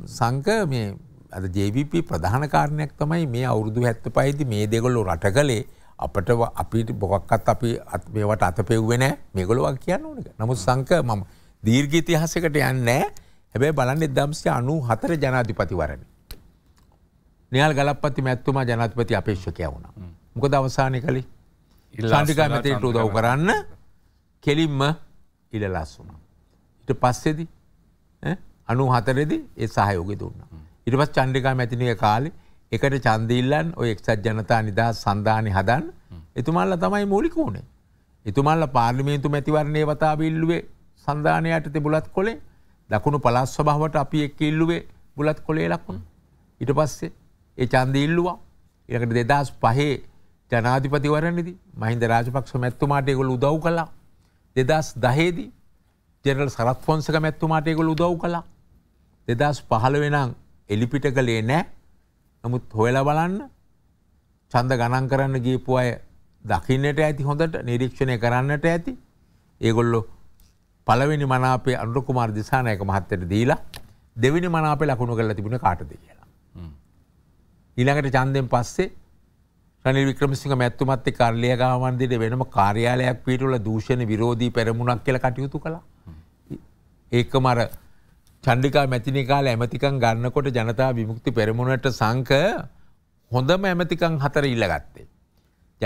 සංක මේ අද ජවිප ප්‍රධානකාරණයක් තමයි මේ අවුරුදු හැත්ත පයිති මේ දෙගොල්ලු රට කළේ අපට අපිට බොකක්කත් අපි අත් මේවට අත පෙව්වෙන මේගොලොවක් කියන්න ඕනක නමුත් සංක මම දීර්ඝ ඉතිහාසකට යන්නේ හැබැයි බලන්න 1994 ජනාධිපතිවරණ. නිහල් ගලප්පති මැතිතුමා ජනාධිපති අපේක්ෂකයා වුණා. මොකද අවසානයේ කලේ ශාන්තිකා මැතිට උදව් කරන්න කෙලින්ම ඉලලස් වුණා. ඊට පස්සේදී 94 දී ඒ සහයෝගය දුන්නා. ඊට පස්සේ චන්ද්‍රිකා මැතිණිය කාලේ එකට ඡන්ද ඉල්ලන් ඔය එක්සත් ජනතා නිදහස් සන්ධානි හදන්න එතුමාලා තමයි මූලික වුණේ. එතුමාලා පාර්ලිමේන්තු මැතිවරණයේ වතාව ඉල්ලුවේ සන්ධානයට ඇති බුලත් කොලේ දකුණු පලස් ස්වභාවට අපි එක් ඉල්ලුවේ බුලත් කොලේ ලකුණ ඉට පස්සේ ඒ චන්ද ඉල්ලුවා ඉරකට දෙදස් පහේ ජනාධිපතිවරණදි මහින්ද රාජපක්ෂ මැත්තුමාට ගොල උදව් කලා දෙදස් දහේදී ජෙනල් සරත් පොන්සක මැත්තුමාට ගොල උදව් කලා දෙදස් පහළ වෙනම් එලිපිට කළේ නෑ නමුත් හොයල බලන්න චන්ද ගණන් කරන්න ගේපු අය දකින්නට ඇති හොඳට නිරීක්ෂණය කරන්නට ඇති ඒගොල්ලෝ පළවෙනි මනාපේ අනුරකුමාර් දිසානයක මහත්තයට දීලා දෙවිනි මනාපේ ලකුණු කරලා තිබුණ කාටද කියලා. ඊළඟට චන්දෙන් පස්සේ රනිල් වික්‍රමසිංහ මැත්තුමත් එක්ක අරලියගාවන්දිට වෙනම කාර්යාලයක් පිටුල දූෂණ විරෝධී පෙරමුණක් කියලා කටයුතු කළා. ඒකම අර චණ්ඩිකා මැතිනි කාලේ ඇමතිකම් ගන්නකොට ජනතා විමුක්ති පෙරමුණට සංක හොඳම ඇමතිකම් හතර ඉල්ලගත්තේ.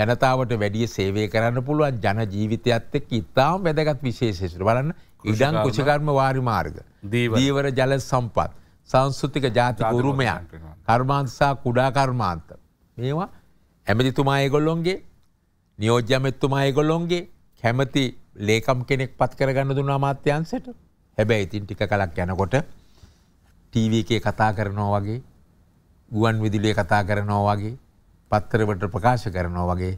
ජනතාවට වැඩිය සේවය කරන්න පුළුවන් ජන ජීවිතයත් එක් ඉතාම් වැදගත් විශේෂේෂට බලන්න ඉඩන් කුෂකර්ම වාරි මාර්ග. දීවර ජල සම්පත්. සංස්ෘතික ජාතික උරුමයන් කර්මාන්සා කුඩා කර්මාන්ත. මේවා ඇමතිතුමා ඒගොල්ලොන්ගේ නියෝජ්‍යමැත්තුමා ඒගොල්ලොන්ගේ කැමති ලේකම් කෙනෙක් පත් කරගන්න දුන්න අමාත්‍යන්සට හැබැයි ඉතින් ටික කලක් යැනකොට ටීවකේ කතා කරනවා වගේ ගුවන් විදිලිය කතා කරනවා වගේ පත්තරවට ප්‍රකාශ කරනවා වගේ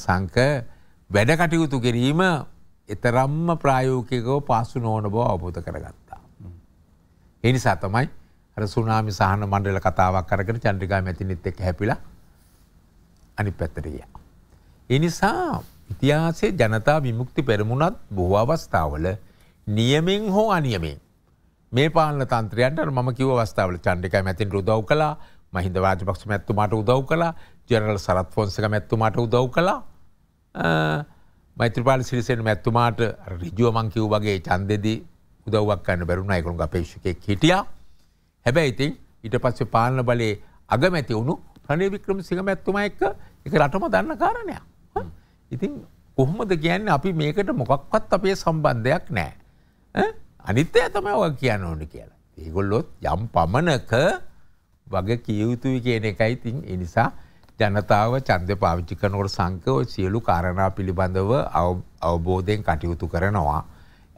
සංක වැඩකටයුතු කිරීම එතරම්ම ප්‍රායෝකකෝ පාසු නෝන බෝ අවබෝධ කරගත්තා. එනිසා තමයි අර සුනාමි සහන මණ්ඩල කතාවක් කරකට චන්ඩිකා මැතිනිත් එක් හැපිලා අනි පැත්තරිය. එනිසා ඉතිහාසේ ජනතා විමුක්ති පෙරමුණත් බොහෝ අවස්ථාවල නියමෙන් හෝ අනියමෙන් මේ පාල තන්ත්‍රයන්ට මම කිව අවස්ථාවල චන්ඩිකා මැතින් රුදව් කලා මහින්ද වාජපක්ෂ මැත්තුමට උදව් කලා ජනල් සරත් ෆොන්සක මැත්තුමට උදව් කලා මෛත්‍රපාල සිරිසෙන් මැත්තුමාට රිජුවමංකිව් වගේ චන්දෙදී උදව්වක් කන්න බැරුණ අයකුරු අපේක්ෂකයක් හිටිය හැබැයි ඉතින් ඊට පස්සේ පාලන බලේ අගමැති වුණු ප්‍රණය වික්‍රම සිංහ මැත්තුම එක්ක එක රටම දන්න කාරණයක්. ඉතින් කොහොමද කියන්න අපි මේකට මොකක්වත් අපේ සම්බන්ධයක් නෑ. අනිත්‍යය තමයි ඔය කියන්න ඕනි කියලා. ඒගොල්ලොත් යම් පමණක වග කියයුතුයි කියන එකයි තින් එනිසා ජනතාව චන්ද පාවිච්චි කනකොට සංකව සියලු කාරණා පිළිබඳව අවබෝධයෙන් කටයුතු කරනවා.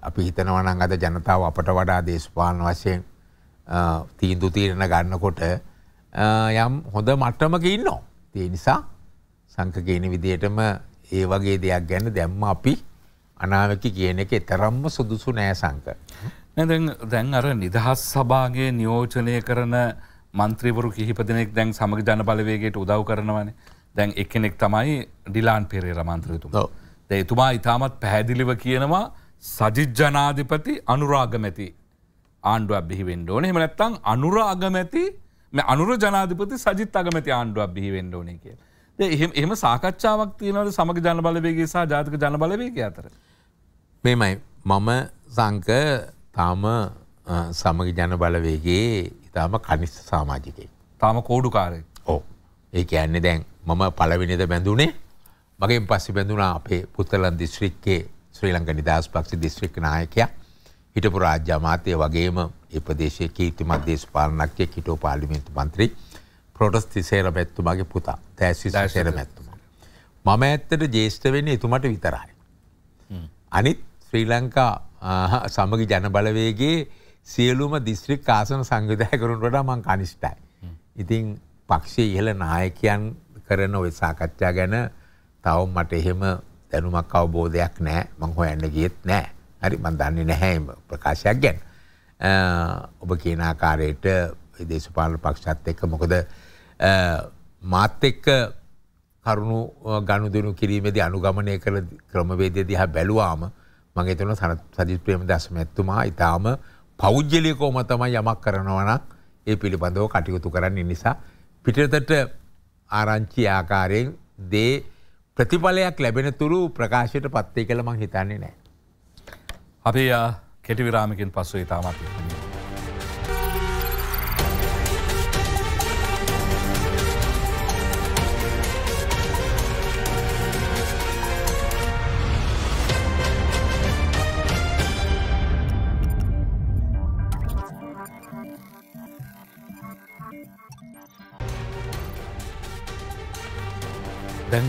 අපි හිතනවනං අද ජනතාව අපට වඩා දේශපාලන වශයෙන් තීන්දු තීරණ ගන්නකොට යම් හොඳ මට්ටමක ඉන්නෝ. තිය නිසා සංකගේන විදියටම ඒ වගේ දෙයක් ගැන දැම්ම අපි අනාවකි කියන එක එතරම්ම සුදුසු නෑ සංක. නැ දැන් අර නිදහස් සභාගේ නියෝජනය කරන මන්ත්‍රීවරු කිහිප දෙනෙක් දැන් සමග ජන බලවේගේට උදව් කරනවන දැන් එකනෙක් තමයි ඩිලාන් පෙරේර මන්ත්‍රයතුම ද එතුමා ඉතාමත් පැහැදිලිව කියනවා සජිජ්ජනාධිපති අනුරාගමැති ආණ්ඩුවක් බිහිවෙන්ඩ ඕන එමනැත්තං අනුරාගමැති අනුර ජනාධිපති සජිත් අගමැති ආණ්ඩුවක් බිහිවෙන්ඩ ඕන කිය එහෙම සාකච්ඡාවක් තියනට සමග ජන බලවේගේ සහ ජාතික ජන බලවේග අතර මෙමයි මම සංක තාම සමග ජන බලවේගේ තාම කනිස් සාමාජිකයෙක්. තාම කෝඩුකාරය ඕ ඒ ඇන්න දැන් මම පලවිනිද බැඳුනේ මගේ පස්සි බැඳුනා අපේ පුත්තලන් දිස්ශ්‍රික්කේ ශ්‍රී ලංක නිදහස් පක්ෂි දිස්ත්‍රික් නායකයා හිටපු රාජ්‍ය අමාත්‍ය වගේම ඒ ප්‍රදේශයේ කීර්තිමත් දේශපාලනඥයෙක් හිටෝ පාර්ලිමේන්තු මන්ත්‍රී ප්‍රොටස් තිසේර මැතිතුමාගේ පුතා තෑසි සේර මැතිතුමා මම ඇත්තට ජේෂ්ඨ වෙන්නේ එතුමට විතරයි අනිත් ශ්‍රී ලංකා සමගි ජනබලවේගේ සියලුම දිස්ත්‍රික් ආසන සංවිධයකරුන්ට වඩා මං කනිෂ්ටයි. ඉතින් පක්ෂයේ ඉහළ නායකයන් කරන ඔය සාකච්ඡා ගැන තවම මට එහෙම දැනුමක් අවබෝධයක් නෑ මං හොයන්න ගියෙත් නෑ. හරි මං දන්නේ නැහැ ප්‍රකාශයක් ගැන. ඔබ කියන ආකාරයට දේශපාලන පක්ෂත් එක්ක මොකද මාත් එක්ක කරුණු ගනුදෙනු කිරීමේදී අනුගමනය කළ ක්‍රමවේදය දිහා බැලුවාම මම හිතනවා සජිත් ප්‍රේමදාස මැතිතුමා ඊටාම පෞද්ගලිකෝම තමයි යමක් කරනවනක් ඒ පිළිබඳව කටයුතු කරන්න නිසා. පිටතට ආරංචි ආකාරයෙන් දේ ප්‍රතිඵලයක් ලැබෙන තුරු ප්‍රකාශයට පත්තේ කළ මං හිතන්නේ නෑ. අපි කෙටිවිරාමිකින් පස්සු ඉතාමත්. දැන්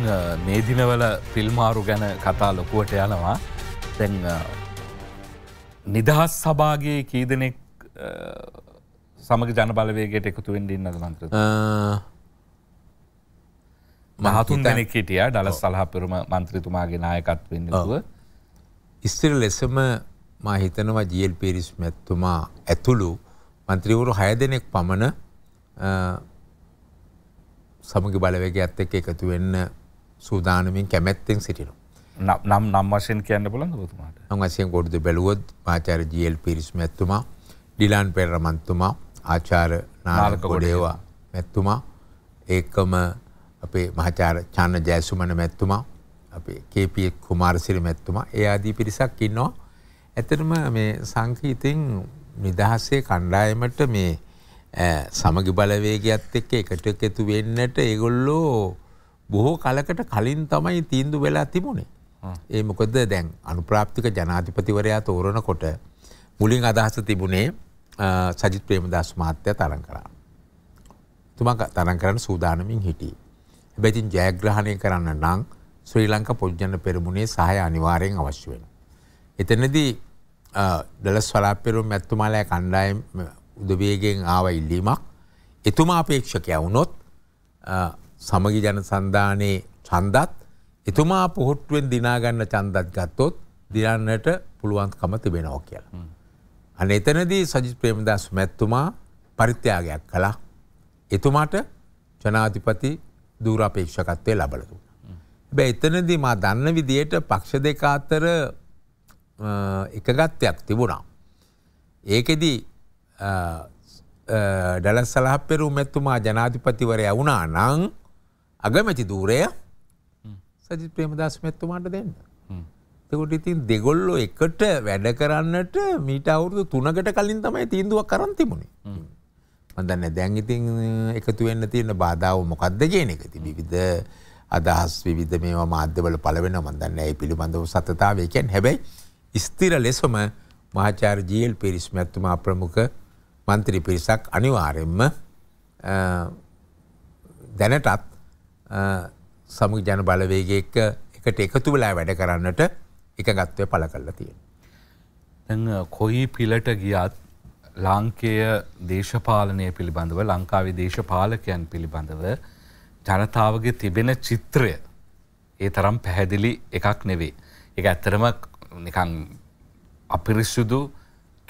මේ දිනවල ෆිල්මාරු ගැන කතා ලොකුවට යනවා දැන් නිදහස් සභාගේ කීදනෙක් සමග ජනබලවේගේට එකතු වෙන්ඩ ඉන්නද මන්ත්‍ර මහතුන් දැනෙක් හිටිය ඩල සලහපුරම මන්ත්‍රතුමාගේ නායකත්වන්නව ඉස්තර ලෙසම මා හිතනවා ජියල් පිරිස් මැත්තුමා ඇතුළු මන්ත්‍රීවරු හය දෙනෙක් පමණ සමග බලවේගයක්ත් එක් එකතු වෙන්න සූදානමින් කැමැත්තෙන් සිටිනු. නම් නම් වශයෙන් කියන්න පුලන් තුමාට නම් වසයෙන් ගොඩද බැලුවොත් පාචාර ජල් පිරිස් මැත්තුමා ඩිලාන් පෙර මන්තුමා ආචාර නාලක ගොඩේවා මැත්තුමා ඒකම අපේ මහචාර චාන්න ජෑසුමන මැත්තුමා අපේ කේපිය කුමාරසිරි මැත්තුමා ඒ ආදී පිරිසක් ඉන්නවා. ඇතරම මේ සංකීතෙන් නිදහස්සේ කණ්ඩායමට මේ සමග බලවේගයක්ත් එක්ක එකට එකතු වෙන්නට ඒගොල්ලෝ බොහෝ කලකට කලින් තමයි තීන්දු වෙලා තිබුණේ. ඒ මොකද දැන් අනුප්‍රාප්තික ජනාධිපතිවරයා තෝරණ කොට මුලින් අදහස තිබුණේ සජිත් ප්‍රේමදස් මාත්‍යය තරන් කරා. තුමා තරන් කරන සූදානමින් හිටිය. හැබැතින් ජයග්‍රහණය කරන්න නං ශ්‍රී ලංක පොද්ජන පෙරමුණේ සහය අනිවාරයෙන් අවශ්‍ය වෙන. එතනදී ඩලස් වලාපෙරුම් ඇත්තුමාලය කණ්ඩායම් උදවේගෙන් ආව ඉල්ලීමක්. එතුමා අපේක්ෂක ඇවුනොත් සමගි ජන සන්ධානයේ චන්දත් එතුමා පොහොට්ටුවෙන් දිනාගන්න චන්දත් ගත්තොත් දිරන්නට පුළුවන්කම තිබෙනෝ කියලා. අන එතනදී සජි ප්‍රේමදස් මැත්තුමා පරිත්‍යයාගයක් කලා එතුමාට ජනාධිපති දූරාපේක්ෂකත්වය ලබලතු. බැ එතනදී මා දන්න විදියට පක්ෂ දෙක අතර එකගත්යක් තිබුණා. ඒකෙදී ඩල සලහපෙරු මෙත්තුමා ජනාධිපතිවරය වුණා නං අගමැති දූරය සජි ප්‍රේමදස් මෙත්තුමාට දෙන්න. තකොට ඉතින් දෙගොල්ලො එකට වැඩ කරන්නට මීට අවුරුදු තුනකට කලින් තමයි තීන්දුවක් කරන් තිබුණේ. මදන්න දැන් ඉතින් එකතු වෙන්න තියෙන බාධාව මොකක්ද කියන එක ති විවිධ අදහස් විවිධ මේ මාධ්‍යවල පලවෙන මදන්න ඇයි පිළිබඳව සතතාවයකැන් හැබැයි ස්තිර ලෙසම මහාචාර ජීල් පිරිස්මැත්තුමා ප්‍රමුඛ මන්ත්‍රී පිරිසක් අනිවාරෙන්ම දැනටත් සමු ජන බලවේගේ එකට එකතු වෙලා වැඩ කරන්නට එකගත්වය පළ කල්ල තියෙන. කොයි පිලට ගියත් ලාංකය දේශපාලනය පිළිබඳව ලංකාවේ දේශපාලකයන් පිළිබඳව ජනතාවගේ තිබෙන චිත්‍රය ඒ තරම් පැහැදිලි එකක් නෙවේ. එක ඇත්තරම නිකං අපිරිස්සුදු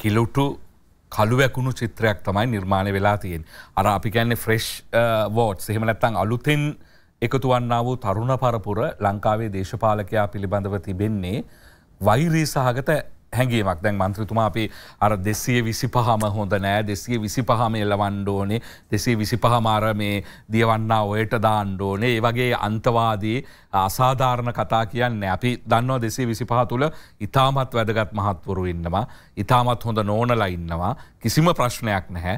කිලුටු කළුවැකුණු චිත්‍රයක් තමයි නිර්මාණය වෙලා තියෙන්. අර අපි ගැන්නේ ෆ්‍රෙෂ් වෝට් සෙහෙම නැත්තං අලුතින් එකතුවන්න වූ තරුණ පරපුර ලංකාවේ දේශපාලකයා පිළිබඳව තිබෙන්නේ වෛරී සහගත හැගේමක් දැන් මන්ත්‍රතුමා අපි අර දෙසිය විසි පහම හොඳ නෑ දෙසිය විසි පහම එල්ලවන්්ඩෝනේ දෙසේ විසි පහමාර මේ දියවන්න ඔයට දාණ්ඩෝනේ ඒ වගේ අන්තවාදී අසාධාරණ කතා කියන්න අපි දන්නවා දෙසේ විසි පහ තුළ ඉතාමත් වැදගත් මහත්වරු ඉන්නවා. ඉතාමත් හොඳ නෝනලා ඉන්නවා. කිසිම ප්‍රශ්නයක් නැහැ.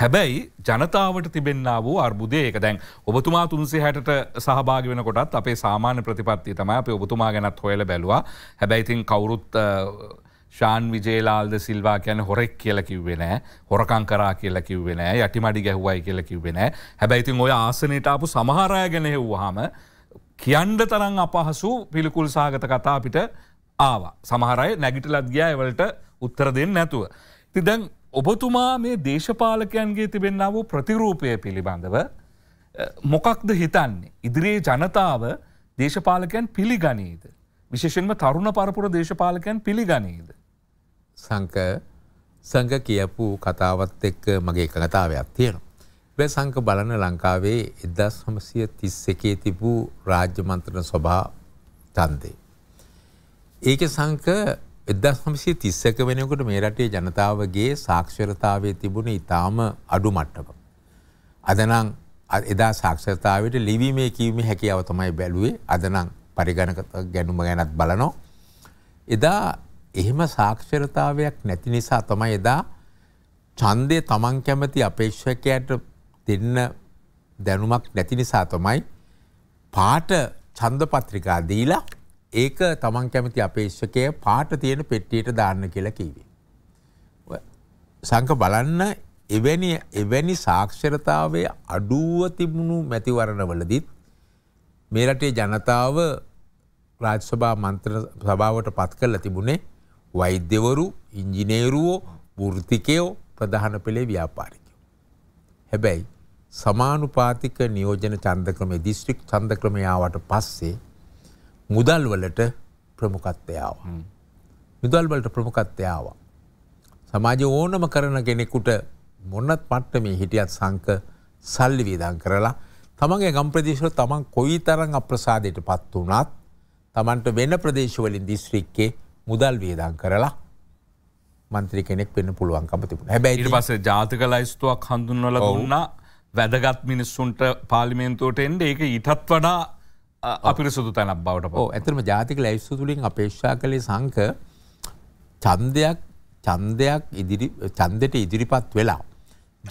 හැබැයි ජනතාවට තිබෙන්න්න වූ අර්බුදය එක දැන් ඔබතුමා තුන්සේ හැට සහභාග වෙනකොටත් අපේ සාමාන්‍ය ප්‍රතිපත්ති තමයි අප ඔබතුමා ගැනත් හොයල බැලවා හැබැයිතින් කවුරුත් ශාන් විජේලාල්ද සිල්වා කියන හොරෙක් කියල කිව්වෙනෑ හොරකං කරා කියල කිව්වෙනෑ යටිමඩි ගැහුවයි කියල කිව්වෙනෑ හැබැයිතින් ඔය ආසනයට අපපු සමහරය ගැන හෙව්වාහම කියන්ඩ තරන් අපහසු පිළිකුල් සාගත කතා අපිට ආවා. සමහරයි නැගිටලත් ගියා එවලට උත්තර දෙන්න නැතුව. තිදැන් ඔබතුමා මේ දේශපාලකයන්ගේ තිබෙන්න්නාව ප්‍රතිරූපය පිළිබඳව මොකක්ද හිතන්නේ. ඉදිරියේ ජනතාව දේශපාලකයන් පිළිගනීද. විශේෂෙන්ම තරුණ පරපුර දේශපාලකයන් පිළිගනීද. සංක සංක කියපු කතාවත් එක්ක මගේ එකගතාවයක් තියෙනවා. සංක බලන ලංකාවේ එදස් හමසය තිස් එකේ තිබූ රාජ්‍ය මන්ත්‍රණ සොභා චන්දේ. ඒක සංක එදස් හමසේ තිස්සක වෙනකොට මේ රටේ ජනතාවගේ සාක්ෂරතාවේ තිබුණ ඉතාම අඩු මට්ටම. අදනං එදා සාක්ෂරතාවට ලිවීමේ කීම හැකියාව තමයි බැලුවේ අදනං පරිගණක ගැනුම ගැනත් බලනෝ. එදා එහෙම සාක්ෂරතාවයක් නැති නිසා තමයි එදා චන්දය තමන් කැමති අපේක්ෂකයට දෙන්න දැනුමක් නැති නිසා තමයි පාට චන්ද පත්‍රිකා දීලා ඒක තමන් කැමති අපේක්ෂකය පාට තියෙන පෙට්ටියට දාන්න කියලා කීවේ. සංක බලන්න එවැනි එවැනි සාක්ෂරතාවේ අඩුව තිබුණු මැතිවරණවලදත් මේ රටේ ජනතාව රාජ්සභා මන්ත්‍ර සභාවට පත් කරල තිබුණේ වෛද්‍යවරු ඉංජිනේරුවෝ වෘතිකයෝ ප්‍රධාන පෙළේ ව්‍යාපාරි. හැබැයි සමානුපාතික නියෝජන චන්දක්‍රමේ දිස්ත්‍රික් චන්දක්‍රමයාවට පස්සේ මුදල් වලට ප්‍රමුකත්වයාව. මුදල් වලට ප්‍රමුකත්වයාව. සමාජ ඕනම කරන කෙනෙකුට මොන්නත් පට්ට මේ හිටියත් සංක සල්ලි වීදන් කරලා තමන්ගේ ගම් ප්‍රදේශව තමන් කොයි තරන් අප්‍රසාදයට පත් වනත් තමන්ට වෙන ප්‍රදේශවලින් දිස්ත්‍රික්කේ මුදල් වියදන් කරලා මන්ත්‍රී කෙනෙක් වෙන්න පුළුවන්කම තිබුණ හැබැයි පස ජාතික ලයිස්තුවක් හඳුන්වල ඔවුන්න වැදගත් මිනිස්සුන්ට පාලිමේන්තුවට එන්ඩ ඒක ඊටත් වඩා අපිරිසුදු තැන බවට ඇතරම ජාතික ලයිස්සු තුළින් අපේක්ෂා කළේ සංක චන්දයක් චන්දයක් ඉදිරි චන්දට ඉදිරිපත් වෙලා.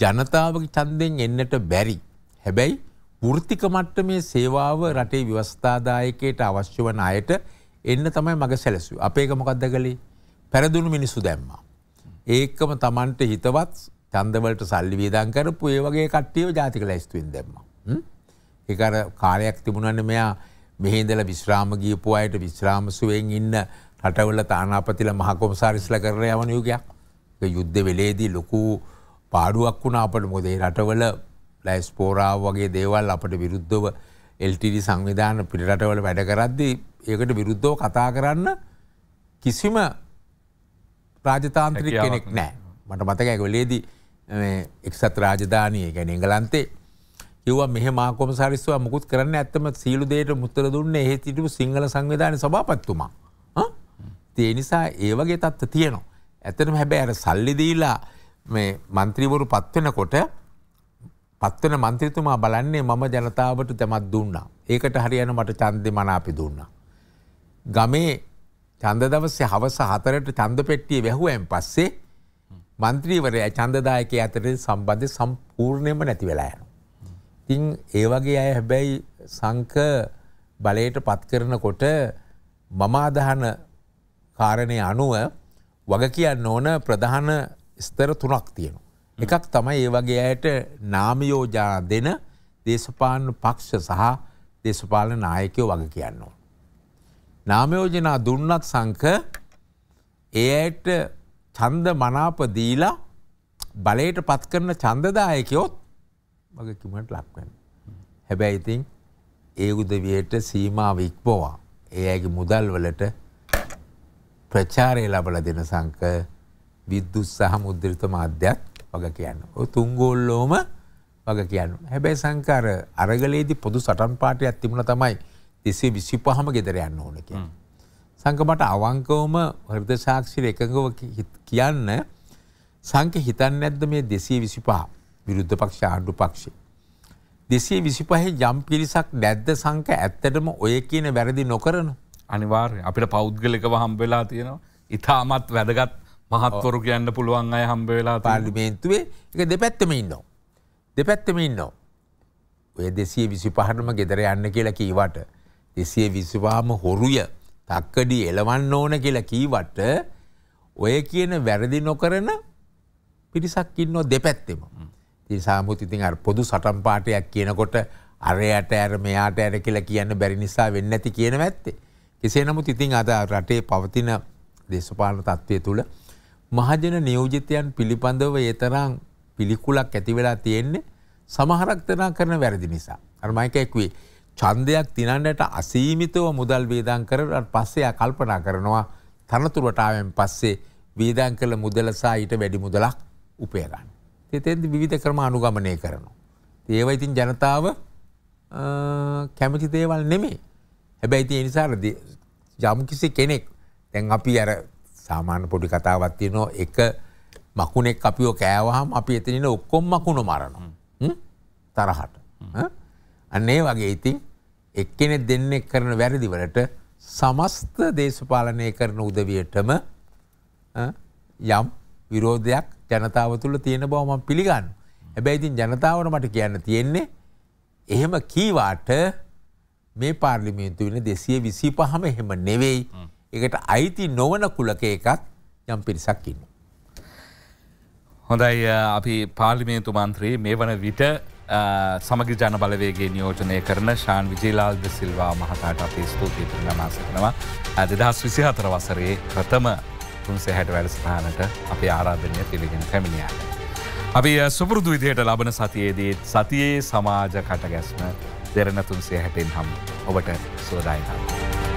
ජනතාවගේ චන්දයෙන් එන්නට බැරි. හැබැයි ෘතික මට්ට මේ සේවාව රටේ ව්‍යවස්ථාදායකයට අවශ්‍ය වන අයට එන්න තමයි මඟ සැලසු. අපේක මොකක්ද කළේ පැරදුණු මිනිස්සු දැම්මා. ඒකම තමන්ට හිතවත් චන්දවලට සල්ලි වීදන් කරපු ඒ වගේ කට්ටියව ජාතික ලැස්තුවෙන් දෙම්ම. ඒකර කාලයක් තිබුණන්න මෙයා මෙහින්දල විශ්‍රාම ගීපු අයට විශ්‍රාමසුවෙන් ඉන්න රටවල තානාපතිල මහකොමසාරිස්ල කරන යවන යුගයක්. යුද්ධ වෙලේදී ලොකු පාඩුවක් වුණ අපට මොදේ රටවල ලැස් පෝරාව වගේ දේවල් අපට විරුද්ධව එල්ටඩ සංවිධාන පිටරටවල වැඩ කරද්දී ඒකට විරුද්ධෝ කතා කරන්න කිසිම රාජතාන්ත්‍රික කෙනෙක් නෑ මට මතක ඇගොලේදී එක්සත් රාජධානය ගැන එංගලන්තේ කිව මෙහමකොමසාරිස්වා මුකුත් කරන්න ඇත්තම සීලුදේට මුත්තර දුන්න හෙතිටු සිංහල සංවිධාන සභාපත්තුමා තිය නිසා ඒවගේ තත්ත තියනවා. ඇතනම හැබැ ඇර සල්ලිදීලා මේ මන්ත්‍රීවරු පත්වෙනකොට පත්වන මන්ත්‍රීතුමා බලන්නේ මම ජනතාවට තැමත් දුන්නා. ඒකට හරියන මට චන්දය මනාපි දුන්නා. ගමේ චන්ද දවස්සේ හවස හතරට චන්ද පෙට්ටිය වැැහුවම් පස්සේ මන්ත්‍රීවරය චන්දදායක අතර සම්බන්ධය සම්පූර්ණයම නැති වෙලායන. තිං ඒවගේ අය හැබැයි සංක බලයට පත් කරනකොට මම අදහන කාරණය අනුව වග කියන්න ඕන ප්‍රධාන ස්තර තුනක් තියෙනු. එකක් තමයි ඒ වගේ අයට නාමයෝජා දෙන දේශපාලන පක්ෂ සහ දේශපාලන නායකයෝ වග කියන්න ඕන. නාමයෝජනා දුන්නත් සංක ඒයට චන්ද මනාප දීලා බලයට පත් කරන චන්දදායකයොත් වගකිමට ලක්වෙන. හැබැයි ඉතින් ඒ උදවියට සීමාව ඉක්මෝවා. ඒ ඇගේ මුදල් වලට ප්‍රචාරය ලබල දෙන සංක විද්දුස් සහ මුද්දරිත මාධ්‍යයක් වග කියන්න. තුංගෝල්ලෝම වග කියන්න. හැබැයි සංකාර අරගලේදී පොදු සටන් පාටයක් තිබුණ තමයි දෙසේ විසි පහම ගෙදර යන්න ඕනක. සංකමට අවංකවම හර්ද සාක්ෂිර එකඟව කියන්න සංක හිතන්න ඇද්ද මේ දෙසේ විසි පහ විරුද්ධ පක්ෂ ආණ්ඩු පක්ෂේ. දෙසේ විසි පහේ යම් පිරිසක් නැද්ද සංක ඇත්තටම ඔය කියන වැරදි නොකරන. අනිවාර් අපිට පෞද්ගලිකව හම්බවෙලා තියෙනවා ඉතාමත් වැදගත් මහත්වරු කියන්න පුළුවන් අය හම්බවෙලා පාර්ලිමේන්තුවේ එක දෙපැත්තම ඉන්නවා. දෙපැත්තම ඉන්නවා. ඔය දෙසේ විසි පහරම ගෙදර යන්න කියලා කීවට. දෙසේ විසිවාම හොරුය තක්කඩි එලවන්න ඕන කියලා කීවට ඔය කියන වැරදි නොකරන පිරිසක් ඉන්නෝ දෙපැත්තෙම. ති සාමුත් ඉතින් අ පොදු සටම් පාටයක් කියනකොට අරයට ඇර මෙයාට ඇර කියලා කියන්න බැරි නිසා වෙන්න ඇති කියන ඇත්තේ. කෙසේ නමුත් ඉතින් අද රටේ පවතින දේශපාලන තත්ත්වය තුළ මහජන නියෝජිතයන් පිළිබඳව ඒතරං පිළිකුලක් ඇතිවෙලා තියෙන්නේ සමහරක්තනා කරන වැරදි නිසා. අර්මයිකයක්වේ චන්දයක් තිනන්නට අසීමිතව මුදල් වේදන් කරට පස්සේ කල්පනා කරනවා තනතුරටාවෙන් පස්සේ වීදන් කළ මුදලසා ඊට වැඩි මුදලක් උපයගන්න. තෙතෙන්ද විධ ක්‍රම අනුගමනය කරනවා. ඒවයිතින් ජනතාව කැමති දේවල් නෙමේ. හැබැයිති එනිසාර යම්කිසි කෙනෙක් තැන් අපි අර සාමාන්‍ය පොඩි කතාවත්තිය නෝ එක මකුණෙක් අපිෝ කෑවහම් අපි එතිනින ඔක්කොම් මකුණු මරනවා තරහට. අන්නේ වගේ ඉතින් එක්කෙනෙක් දෙන්නෙක් කරන වැරදිවලට සමස්ත දේශපාලනය කරන උදවියටම යම් විරෝධයක් ජනතාව තුළ තියෙන බව මම පිළිගන්න. හැබැයි ඉතින් ජනතාවට මට කියන්න තියෙන්නේ එහෙම කීවාට මේ පාර්ලිමේන්තු වෙන දෙසිය විසි පහම එහෙම නෙවෙයි එකට අයිති නොවන කුලක එකක් යම් පිරිසක්කින්න. හොඳයි අපි පාර්ලිමේන්තු මන්ත්‍රී මේ වන විට සමග ජන බලවේගේ නියෝජනය කරන ශාන් විජේලාල්ද සිල්වා මහතාට අපේ ස්තුූතිය පිරිනමාසකනවා ඇදදහස් විසි හතර වසරේ ප්‍රථම තුන්සේ හැට වැඩස්ථානට අපේ ආරාධනය පිළිගෙන පැමිණිය. අපි සුපුරුදු විදියට ලබන සතියේදීත් සතියේ සමාජ කටගැස්ම දෙරනතුන්සේ හැටෙන් හම් ඔබට සුවදායිනා.